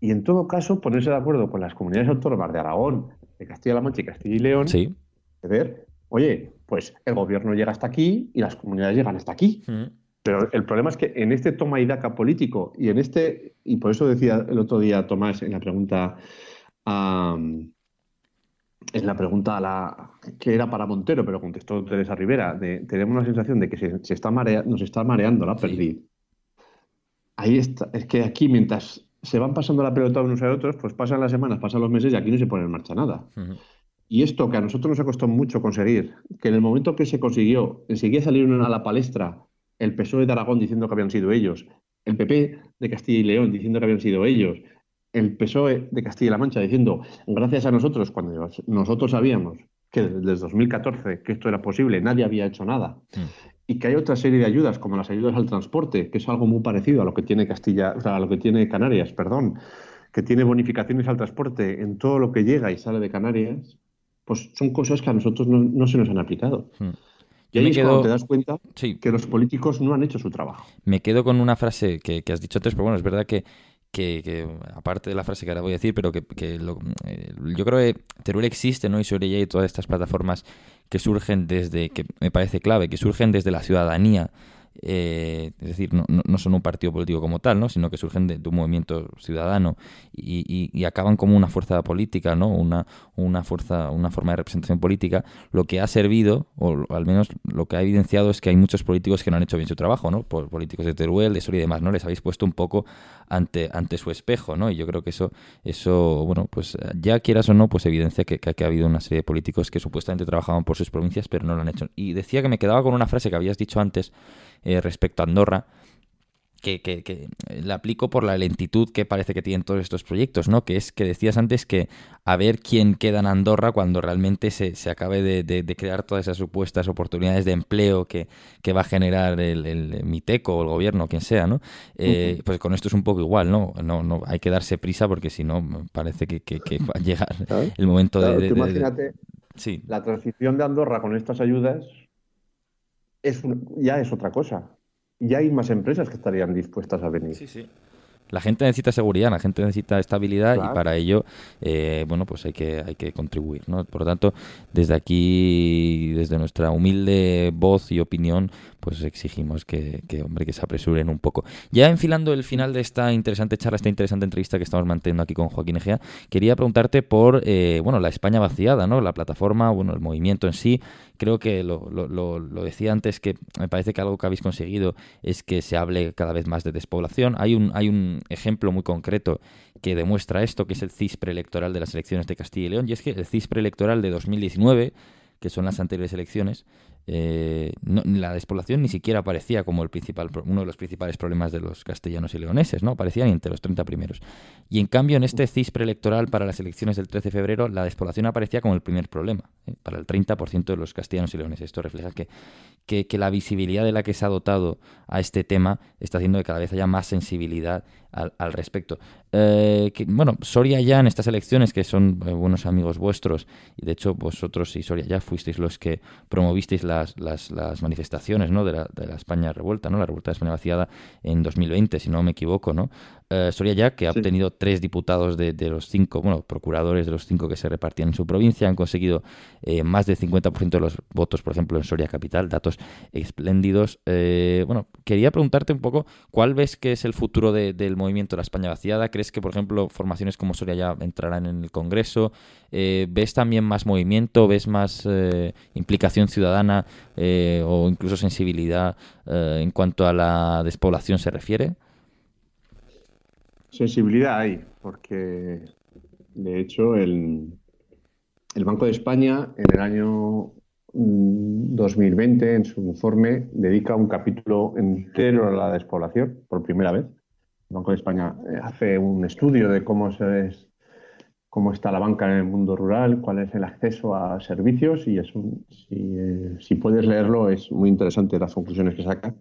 Y en todo caso, ponerse de acuerdo con las comunidades autónomas de Aragón, de Castilla-La Mancha y Castilla y León, sí. ver, oye, pues el gobierno llega hasta aquí y las comunidades llegan hasta aquí. Mm. Pero el problema es que en este toma y daca político y en este, y por eso decía el otro día Tomás en la pregunta a, es la pregunta a la, que era para Montero, pero contestó Teresa Rivera, tenemos la sensación de que se, está marea, nos está mareando la perdiz. Ahí está, es que aquí mientras se van pasando la pelota unos a otros, pues pasan las semanas, pasan los meses y aquí no se pone en marcha nada. Y esto que a nosotros nos ha costado mucho conseguir, que en el momento que se consiguió, enseguida salieron a la palestra el PSOE de Aragón diciendo que habían sido ellos, el PP de Castilla y León diciendo que habían sido ellos, el PSOE de Castilla-La Mancha diciendo, gracias a nosotros, cuando nosotros sabíamos que desde 2014 que esto era posible, nadie había hecho nada. Hmm. Y que hay otra serie de ayudas, como las ayudas al transporte, que es algo muy parecido a lo que tiene Castilla, o sea, lo que tiene Canarias, perdón, que tiene bonificaciones al transporte en todo lo que llega y sale de Canarias, pues son cosas que a nosotros no, se nos han aplicado. Hmm. Y ahí quedo... cuando te das cuenta que los políticos no han hecho su trabajo. Me quedo con una frase que, que has dicho antes, pero bueno, es verdad que que, aparte de la frase que ahora voy a decir, pero que, que eh, yo creo que Teruel existe, ¿no? Y sobre ella y todas estas plataformas que surgen desde, que me parece clave, que surgen desde la ciudadanía, eh, es decir, no, son un partido político como tal, ¿no? sino que surgen de, un movimiento ciudadano y, y, acaban como una fuerza política, ¿no? una, una, fuerza, una forma de representación política, lo que ha servido, o al menos lo que ha evidenciado es que hay muchos políticos que no han hecho bien su trabajo, ¿no? políticos de Teruel, de Sol y demás, ¿no? Les habéis puesto un poco ante, ante su espejo, ¿no? Y yo creo que eso, eso, bueno, pues ya quieras o no, pues evidencia que, que ha habido una serie de políticos que supuestamente trabajaban por sus provincias, pero no lo han hecho. Y decía que me quedaba con una frase que habías dicho antes, eh, respecto a Andorra. Que, que, eh, la aplico por la lentitud que parece que tienen todos estos proyectos, ¿no? Que es que decías antes que a ver quién queda en Andorra cuando realmente se, se acabe de, crear todas esas supuestas oportunidades de empleo que, va a generar el, el, Miteco o el gobierno, quien sea, ¿no? Eh, pues con esto es un poco igual, ¿no? No, no Hay que darse prisa porque si no parece que, va a llegar el momento de, la transición de Andorra con estas ayudas es ya es otra cosa. Ya hay más empresas que estarían dispuestas a venir. Sí, sí. La gente necesita seguridad, la gente necesita estabilidad y para ello, eh, bueno, pues hay que, hay que contribuir, ¿no? Por lo tanto, desde aquí, desde nuestra humilde voz y opinión, pues exigimos que, hombre, que se apresuren un poco. Ya enfilando el final de esta interesante charla, esta interesante entrevista que estamos manteniendo aquí con Joaquín Egea, quería preguntarte por, eh, bueno, la España vaciada, ¿no? La plataforma, bueno, el movimiento en sí. Creo que lo, decía antes que me parece que algo que habéis conseguido es que se hable cada vez más de despoblación. Hay un, hay un ejemplo muy concreto que demuestra esto, que es el CIS electoral de las elecciones de Castilla y León, y es que el CIS preelectoral de 2019, que son las anteriores elecciones, eh, la despoblación ni siquiera aparecía como el principal, uno de los principales problemas de los castellanos y leoneses, ¿no? Aparecía entre los 30 primeros. Y en cambio, en este CIS preelectoral para las elecciones del 13 de febrero, la despoblación aparecía como el primer problema, ¿eh? para el 30% de los castellanos y leoneses. Esto refleja que, que la visibilidad de la que se ha dotado a este tema está haciendo que cada vez haya más sensibilidad al, respecto. Eh, bueno, Soria ya en estas elecciones, que son eh, buenos amigos vuestros, y de hecho vosotros y Soria ya fuisteis los que promovisteis las, las, manifestaciones ¿no? de, la, de, la, España revuelta, ¿no? la revuelta de España vaciada en 2020, si no me equivoco, ¿no? Eh, Soria Ya, que ha obtenido tres diputados de, los cinco, bueno, procuradores de los cinco que se repartían en su provincia, han conseguido eh, más del 50% de los votos, por ejemplo, en Soria Capital, datos espléndidos. Eh, bueno, quería preguntarte un poco, ¿cuál ves que es el futuro del movimiento de la España vaciada? ¿Crees que, por ejemplo, formaciones como Soria ya entrarán en el Congreso? ¿Ves también más movimiento? ¿Ves más implicación ciudadana o incluso sensibilidad en cuanto a la despoblación se refiere? Sensibilidad hay, porque de hecho el, Banco de España en el año 2020, mm, en su informe, dedica un capítulo entero a la despoblación, por primera vez. El Banco de España eh, hace un estudio de cómo, cómo está la banca en el mundo rural, cuál es el acceso a servicios y eh, si, puedes leerlo es muy interesante las conclusiones que saca.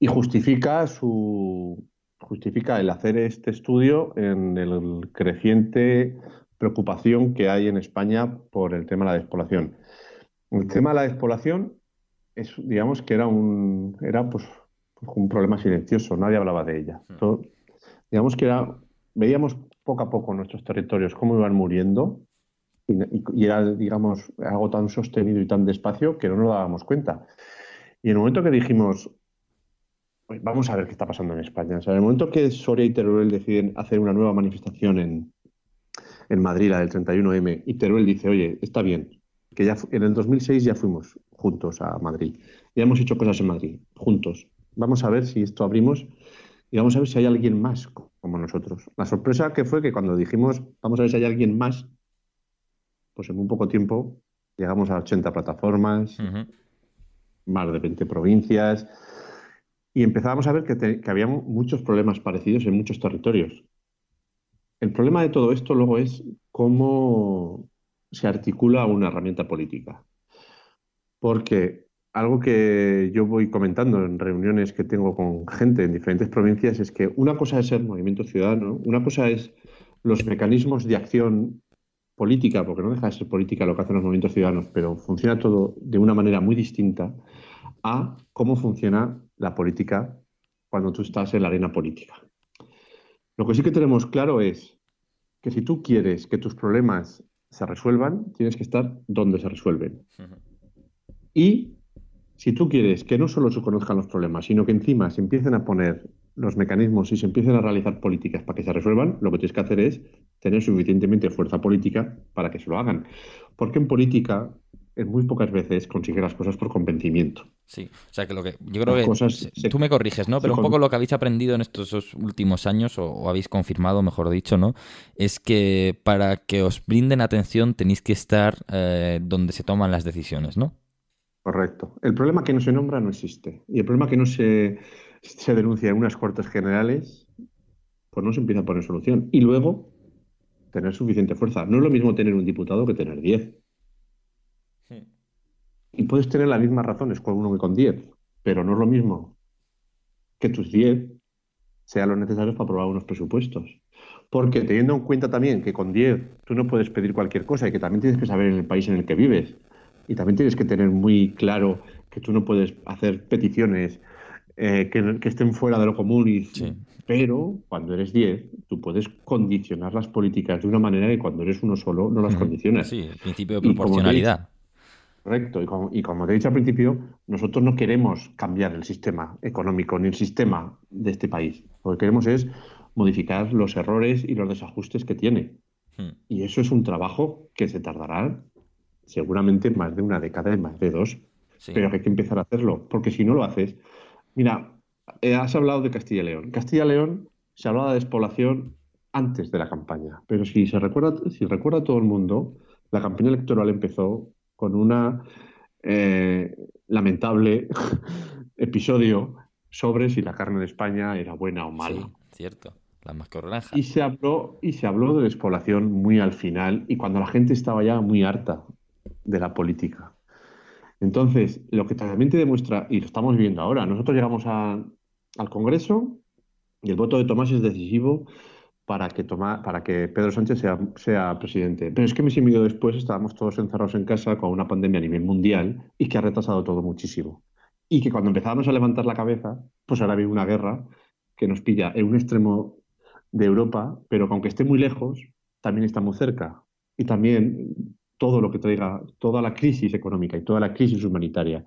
Y justifica su, justifica el hacer este estudio en el creciente preocupación que hay en España por el tema de la despoblación. El tema de la despoblación es, digamos que era un era pues, pues un problema silencioso, nadie hablaba de ella. Hmm. digamos que era, veíamos poco a poco nuestros territorios cómo iban muriendo y, era, digamos, algo tan sostenido y tan despacio que no nos dábamos cuenta. Y en el momento que dijimos, pues vamos a ver qué está pasando en España. en el momento que Soria y Teruel deciden hacer una nueva manifestación en, Madrid, la del 31M, y Teruel dice, oye, está bien, que ya en el 2006 ya fuimos juntos a Madrid, ya hemos hecho cosas en Madrid, juntos. Vamos a ver si esto abrimos y vamos a ver si hay alguien más como nosotros. La sorpresa que fue que cuando dijimos, vamos a ver si hay alguien más, pues en un poco tiempo llegamos a 80 plataformas, más de 20 provincias, y empezábamos a ver que, había muchos problemas parecidos en muchos territorios. El problema de todo esto luego es cómo se articula una herramienta política. Porque algo que yo voy comentando en reuniones que tengo con gente en diferentes provincias es que una cosa es el movimiento ciudadano, una cosa es los mecanismos de acción política, porque no deja de ser política lo que hacen los movimientos ciudadanos, pero funciona todo de una manera muy distinta a cómo funciona la política cuando tú estás en la arena política. Lo que sí que tenemos claro es que si tú quieres que tus problemas se resuelvan, tienes que estar donde se resuelven. Y si tú quieres que no solo se conozcan los problemas, sino que encima se empiecen a poner los mecanismos y se empiecen a realizar políticas para que se resuelvan, lo que tienes que hacer es tener suficientemente fuerza política para que se lo hagan. Porque en política, en muy pocas veces, consigues las cosas por convencimiento. Sí, o sea que lo que yo creo que tú me corriges, ¿no? Pero un poco lo que habéis aprendido en estos últimos años o, habéis confirmado, mejor dicho, ¿no? Es que para que os brinden atención tenéis que estar eh, donde se toman las decisiones, ¿no? Correcto. El problema que no se nombra no existe y el problema que no se, denuncia en unas cuartas generales, pues no se empieza a poner solución. Y luego tener suficiente fuerza. No es lo mismo tener un diputado que tener 10. Y puedes tener las mismas razones con uno que con diez, pero no es lo mismo que tus diez sean los necesarios para aprobar unos presupuestos. Porque teniendo en cuenta también que con diez tú no puedes pedir cualquier cosa y que también tienes que saber en el país en el que vives y también tienes que tener muy claro que tú no puedes hacer peticiones eh, que, estén fuera de lo común. Y, Pero cuando eres diez tú puedes condicionar las políticas de una manera que cuando eres uno solo no las condicionas. Sí, el principio de proporcionalidad Correcto, y como, y te he dicho al principio, nosotros no queremos cambiar el sistema económico ni el sistema de este país. Lo que queremos es modificar los errores y los desajustes que tiene. Hmm. Y eso es un trabajo que se tardará seguramente más de una década y más de dos. Pero hay que empezar a hacerlo, porque si no lo haces, mira, eh, has hablado de Castilla y León. Castilla y León se hablaba de despoblación antes de la campaña, pero si se recuerda, si recuerda todo el mundo, la campaña electoral empezó con un eh, lamentable [laughs] episodio sobre si la carne de España era buena o mala. Sí, cierto, la más Y se habló y se habló de despoblación muy al final y cuando la gente estaba ya muy harta de la política. Entonces, lo que también te demuestra, y lo estamos viendo ahora, nosotros llegamos al Congreso y el voto de Tomás es decisivo para que, toma, para que Pedro Sánchez sea, presidente. Pero es que mes y medio después estábamos todos encerrados en casa con una pandemia a nivel mundial y que ha retrasado todo muchísimo. Y que cuando empezábamos a levantar la cabeza, pues ahora viene una guerra que nos pilla en un extremo de Europa, pero aunque esté muy lejos, también estamos cerca. Y también todo lo que traiga, toda la crisis económica y toda la crisis humanitaria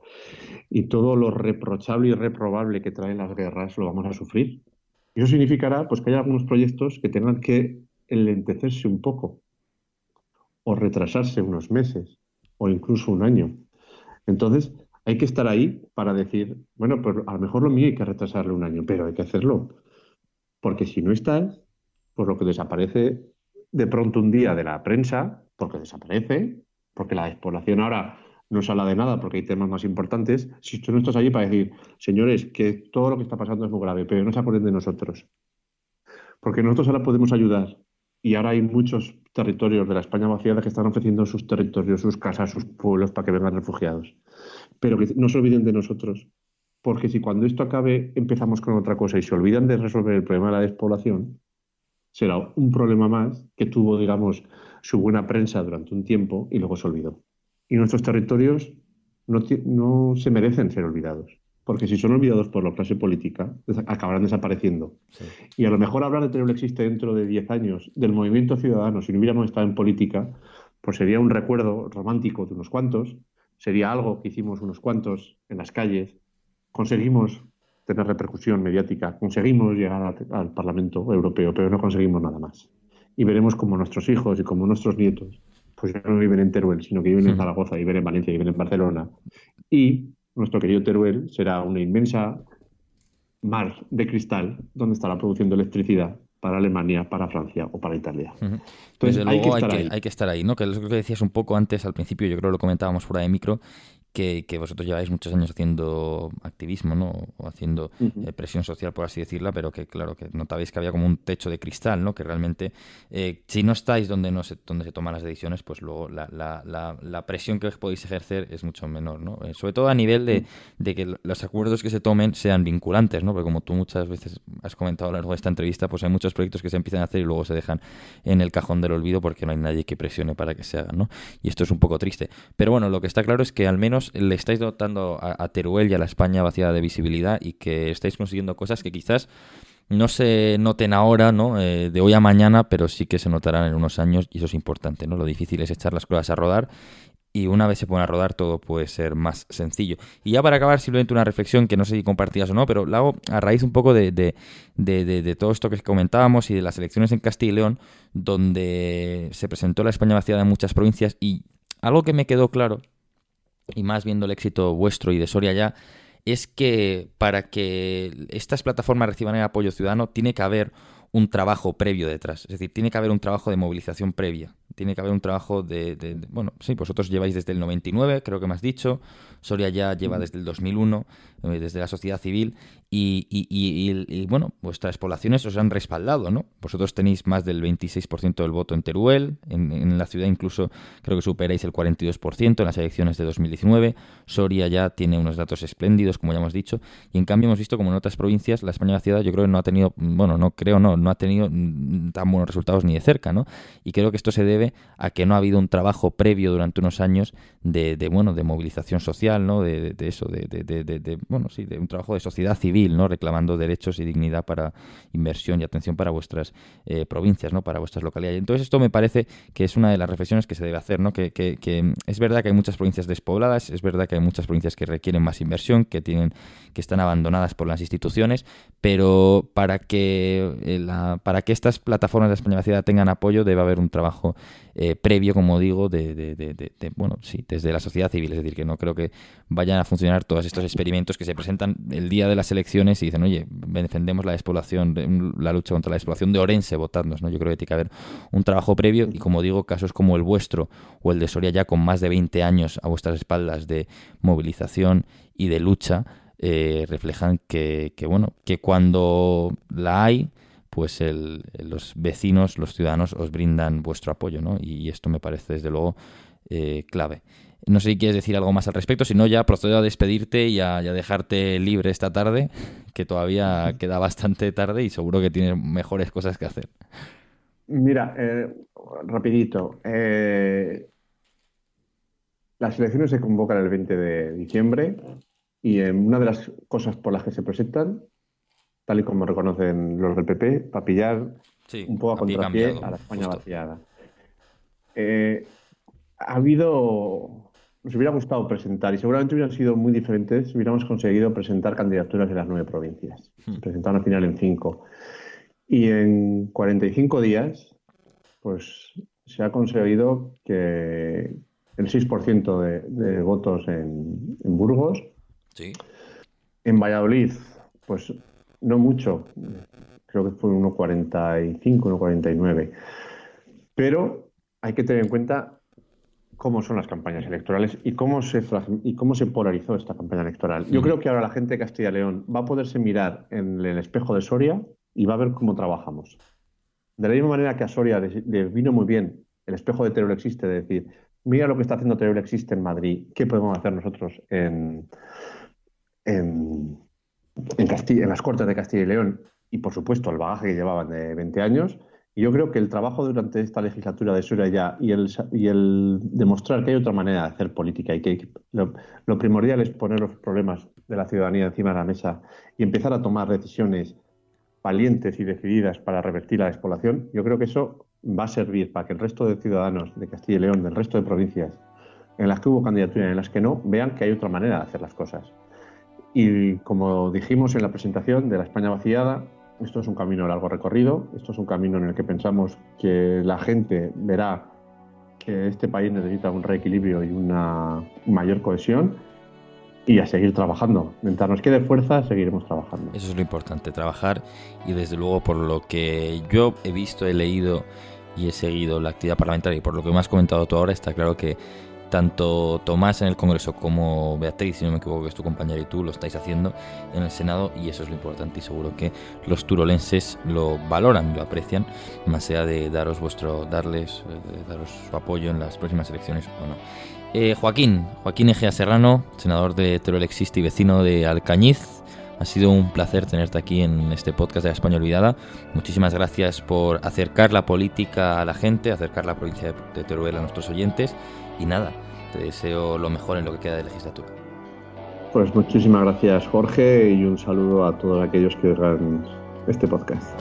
y todo lo reprochable y reprobable que traen las guerras lo vamos a sufrir eso significará pues, que hay algunos proyectos que tengan que enlentecerse un poco o retrasarse unos meses o incluso un año. Entonces, hay que estar ahí para decir, bueno, pues a lo mejor lo mío hay que retrasarle un año, pero hay que hacerlo. Porque si no está, pues lo que desaparece de pronto un día de la prensa, porque desaparece, porque la despoblación ahora no se habla de nada porque hay temas más importantes, si tú no estás allí para decir, señores, que todo lo que está pasando es muy grave, pero no se acuerden de nosotros. Porque nosotros ahora podemos ayudar y ahora hay muchos territorios de la España vaciada que están ofreciendo sus territorios, sus casas, sus pueblos para que vengan refugiados. Pero que no se olviden de nosotros, porque si cuando esto acabe empezamos con otra cosa y se olvidan de resolver el problema de la despoblación, será un problema más que tuvo, digamos, su buena prensa durante un tiempo y luego se olvidó. Y nuestros territorios no, se merecen ser olvidados porque si son olvidados por la clase política, acabarán desapareciendo. Y a lo mejor hablar de Teruel existe dentro de 10 años del movimiento ciudadano, si no hubiéramos estado en política, pues sería un recuerdo romántico de unos cuantos, sería algo que hicimos unos cuantos en las calles, conseguimos tener repercusión mediática, conseguimos llegar al Parlamento Europeo, pero no conseguimos nada más. Y veremos como nuestros hijos y como nuestros nietos pues ya no viven en Teruel, sino que viven en Zaragoza, viven en Valencia, viven en Barcelona. Y nuestro querido Teruel será una inmensa mar de cristal donde estará produciendo electricidad para Alemania, para Francia o para Italia. Entonces, hay, que estar ahí. que estar ahí, ¿no? Que es lo que decías un poco antes, al principio, yo creo que lo comentábamos fuera de micro, que, vosotros lleváis muchos años haciendo activismo, ¿no? O haciendo eh, presión social, por así decirla, pero que claro, que notabais que había como un techo de cristal, ¿no? Que realmente, eh, si no estáis donde, no se, donde se toman las decisiones, pues luego la, presión que podéis ejercer es mucho menor, ¿no? Eh, sobre todo a nivel de, de, que los acuerdos que se tomen sean vinculantes, ¿no? Porque como tú muchas veces has comentado a lo largo de esta entrevista, pues hay muchos proyectos que se empiezan a hacer y luego se dejan en el cajón del olvido porque no hay nadie que presione para que se hagan, ¿no? Y esto es un poco triste. Pero bueno, lo que está claro es que al menos le estáis dotando a, Teruel y a la España vaciada de visibilidad y que estáis consiguiendo cosas que quizás no se noten ahora, eh, de hoy a mañana, pero sí que se notarán en unos años y eso es importante, Lo difícil es echar las cosas a rodar y una vez se ponen a rodar todo puede ser más sencillo. Y ya para acabar, simplemente una reflexión que no sé si compartías o no, pero la hago a raíz un poco de, de todo esto que comentábamos y de las elecciones en Castilla y León, donde se presentó la España vaciada en muchas provincias y algo que me quedó claro y más viendo el éxito vuestro y de Soria ya, es que para que estas plataformas reciban el apoyo ciudadano tiene que haber un trabajo previo detrás, es decir, tiene que haber un trabajo de movilización previa tiene que haber un trabajo de, Bueno, sí, vosotros lleváis desde el 99, creo que me has dicho. Soria ya lleva desde el 2001, eh, desde la sociedad civil. Y, bueno, vuestras poblaciones os han respaldado, ¿no? Vosotros tenéis más del 26% del voto en Teruel. En, la ciudad incluso creo que superáis el 42% en las elecciones de 2019. Soria ya tiene unos datos espléndidos, como ya hemos dicho. Y en cambio hemos visto como en otras provincias la España Ciudad yo creo que no ha tenido... Mm, bueno, no creo, no. No ha tenido mm, tan buenos resultados ni de cerca, ¿no? Y creo que esto se debe a que no ha habido un trabajo previo durante unos años de, bueno, de movilización social, ¿no? De, eso, de, bueno, sí, de un trabajo de sociedad civil, ¿no? Reclamando derechos y dignidad para inversión y atención para vuestras eh, provincias, ¿no? Para vuestras localidades. Entonces esto me parece que es una de las reflexiones que se debe hacer, ¿no? Que, es verdad que hay muchas provincias despobladas, es verdad que hay muchas provincias que requieren más inversión, que tienen, que están abandonadas por las instituciones, pero para que, eh, la, para que estas plataformas de vaciada tengan apoyo debe haber un trabajo eh, previo, como digo, de, bueno, sí, desde la sociedad civil. Es decir, que no creo que vayan a funcionar todos estos experimentos que se presentan el día de las elecciones y dicen, oye, defendemos la despoblación, la lucha contra la despoblación de Orense, votarnos ¿no? Yo creo que tiene que haber un trabajo previo y, como digo, casos como el vuestro o el de Soria ya con más de 20 años a vuestras espaldas de movilización y de lucha, eh, reflejan que, que, bueno, que cuando la hay pues los vecinos, los ciudadanos os brindan vuestro apoyo, ¿no? Y, esto me parece desde luego eh, clave. No sé si quieres decir algo más al respecto, si no ya procedo a despedirte y a, dejarte libre esta tarde, [laughs] que todavía [laughs] queda bastante tarde y seguro que tienes mejores cosas que hacer. Mira, eh, rapidito. Eh, las elecciones se convocan el 20 de diciembre y una de las cosas por las que se presentan tal y como reconocen los del PP, para pillar un poco a contrapié a la España vaciada. Eh, ha habido. Nos hubiera gustado presentar, y seguramente hubieran sido muy diferentes si hubiéramos conseguido presentar candidaturas en las nueve provincias. Hmm. Se presentaron al final en cinco. Y en 45 días, pues se ha conseguido que el 6% de, votos en, Burgos. En Valladolid, pues no mucho, creo que fue 1.45, 1.49. Pero hay que tener en cuenta cómo son las campañas electorales y cómo se, y cómo se polarizó esta campaña electoral. Yo mm. creo que ahora la gente de Castilla y León va a poderse mirar en el espejo de Soria y va a ver cómo trabajamos. De la misma manera que a Soria le vino muy bien el espejo de Teruel existe, de decir, mira lo que está haciendo Teruel existe en Madrid, ¿qué podemos hacer nosotros en, en, en, las Cortes de Castilla y León y, por supuesto, el bagaje que llevaban de 20 años. Y yo creo que el trabajo durante esta legislatura de Soria ya y el, y el demostrar que hay otra manera de hacer política y que lo, lo, primordial es poner los problemas de la ciudadanía encima de la mesa y empezar a tomar decisiones valientes y decididas para revertir la despoblación, yo creo que eso va a servir para que el resto de ciudadanos de Castilla y León, del resto de provincias en las que hubo candidatura y en las que no, vean que hay otra manera de hacer las cosas. Y como dijimos en la presentación de la España vaciada, esto es un camino largo recorrido, esto es un camino en el que pensamos que la gente verá que este país necesita un reequilibrio y una mayor cohesión y a seguir trabajando. Mientras nos quede fuerza, seguiremos trabajando. Eso es lo importante, trabajar y desde luego por lo que yo he visto, he leído y he seguido la actividad parlamentaria y por lo que me has comentado tú ahora, está claro que tanto Tomás en el Congreso como Beatriz, si no me equivoco, que es tu compañera y tú, lo estáis haciendo en el Senado y eso es lo importante y seguro que los turolenses lo valoran, lo aprecian, más sea de daros vuestro, darles, eh, su apoyo en las próximas elecciones o no. Eh, Joaquín, Joaquín ejea Serrano, senador de Teruel Existe y vecino de Alcañiz, ha sido un placer tenerte aquí en este podcast de la España Olvidada. Muchísimas gracias por acercar la política a la gente, acercar la provincia de Teruel a nuestros oyentes y nada, te deseo lo mejor en lo que queda de legislatura. Pues muchísimas gracias Jorge y un saludo a todos aquellos que oigan este podcast.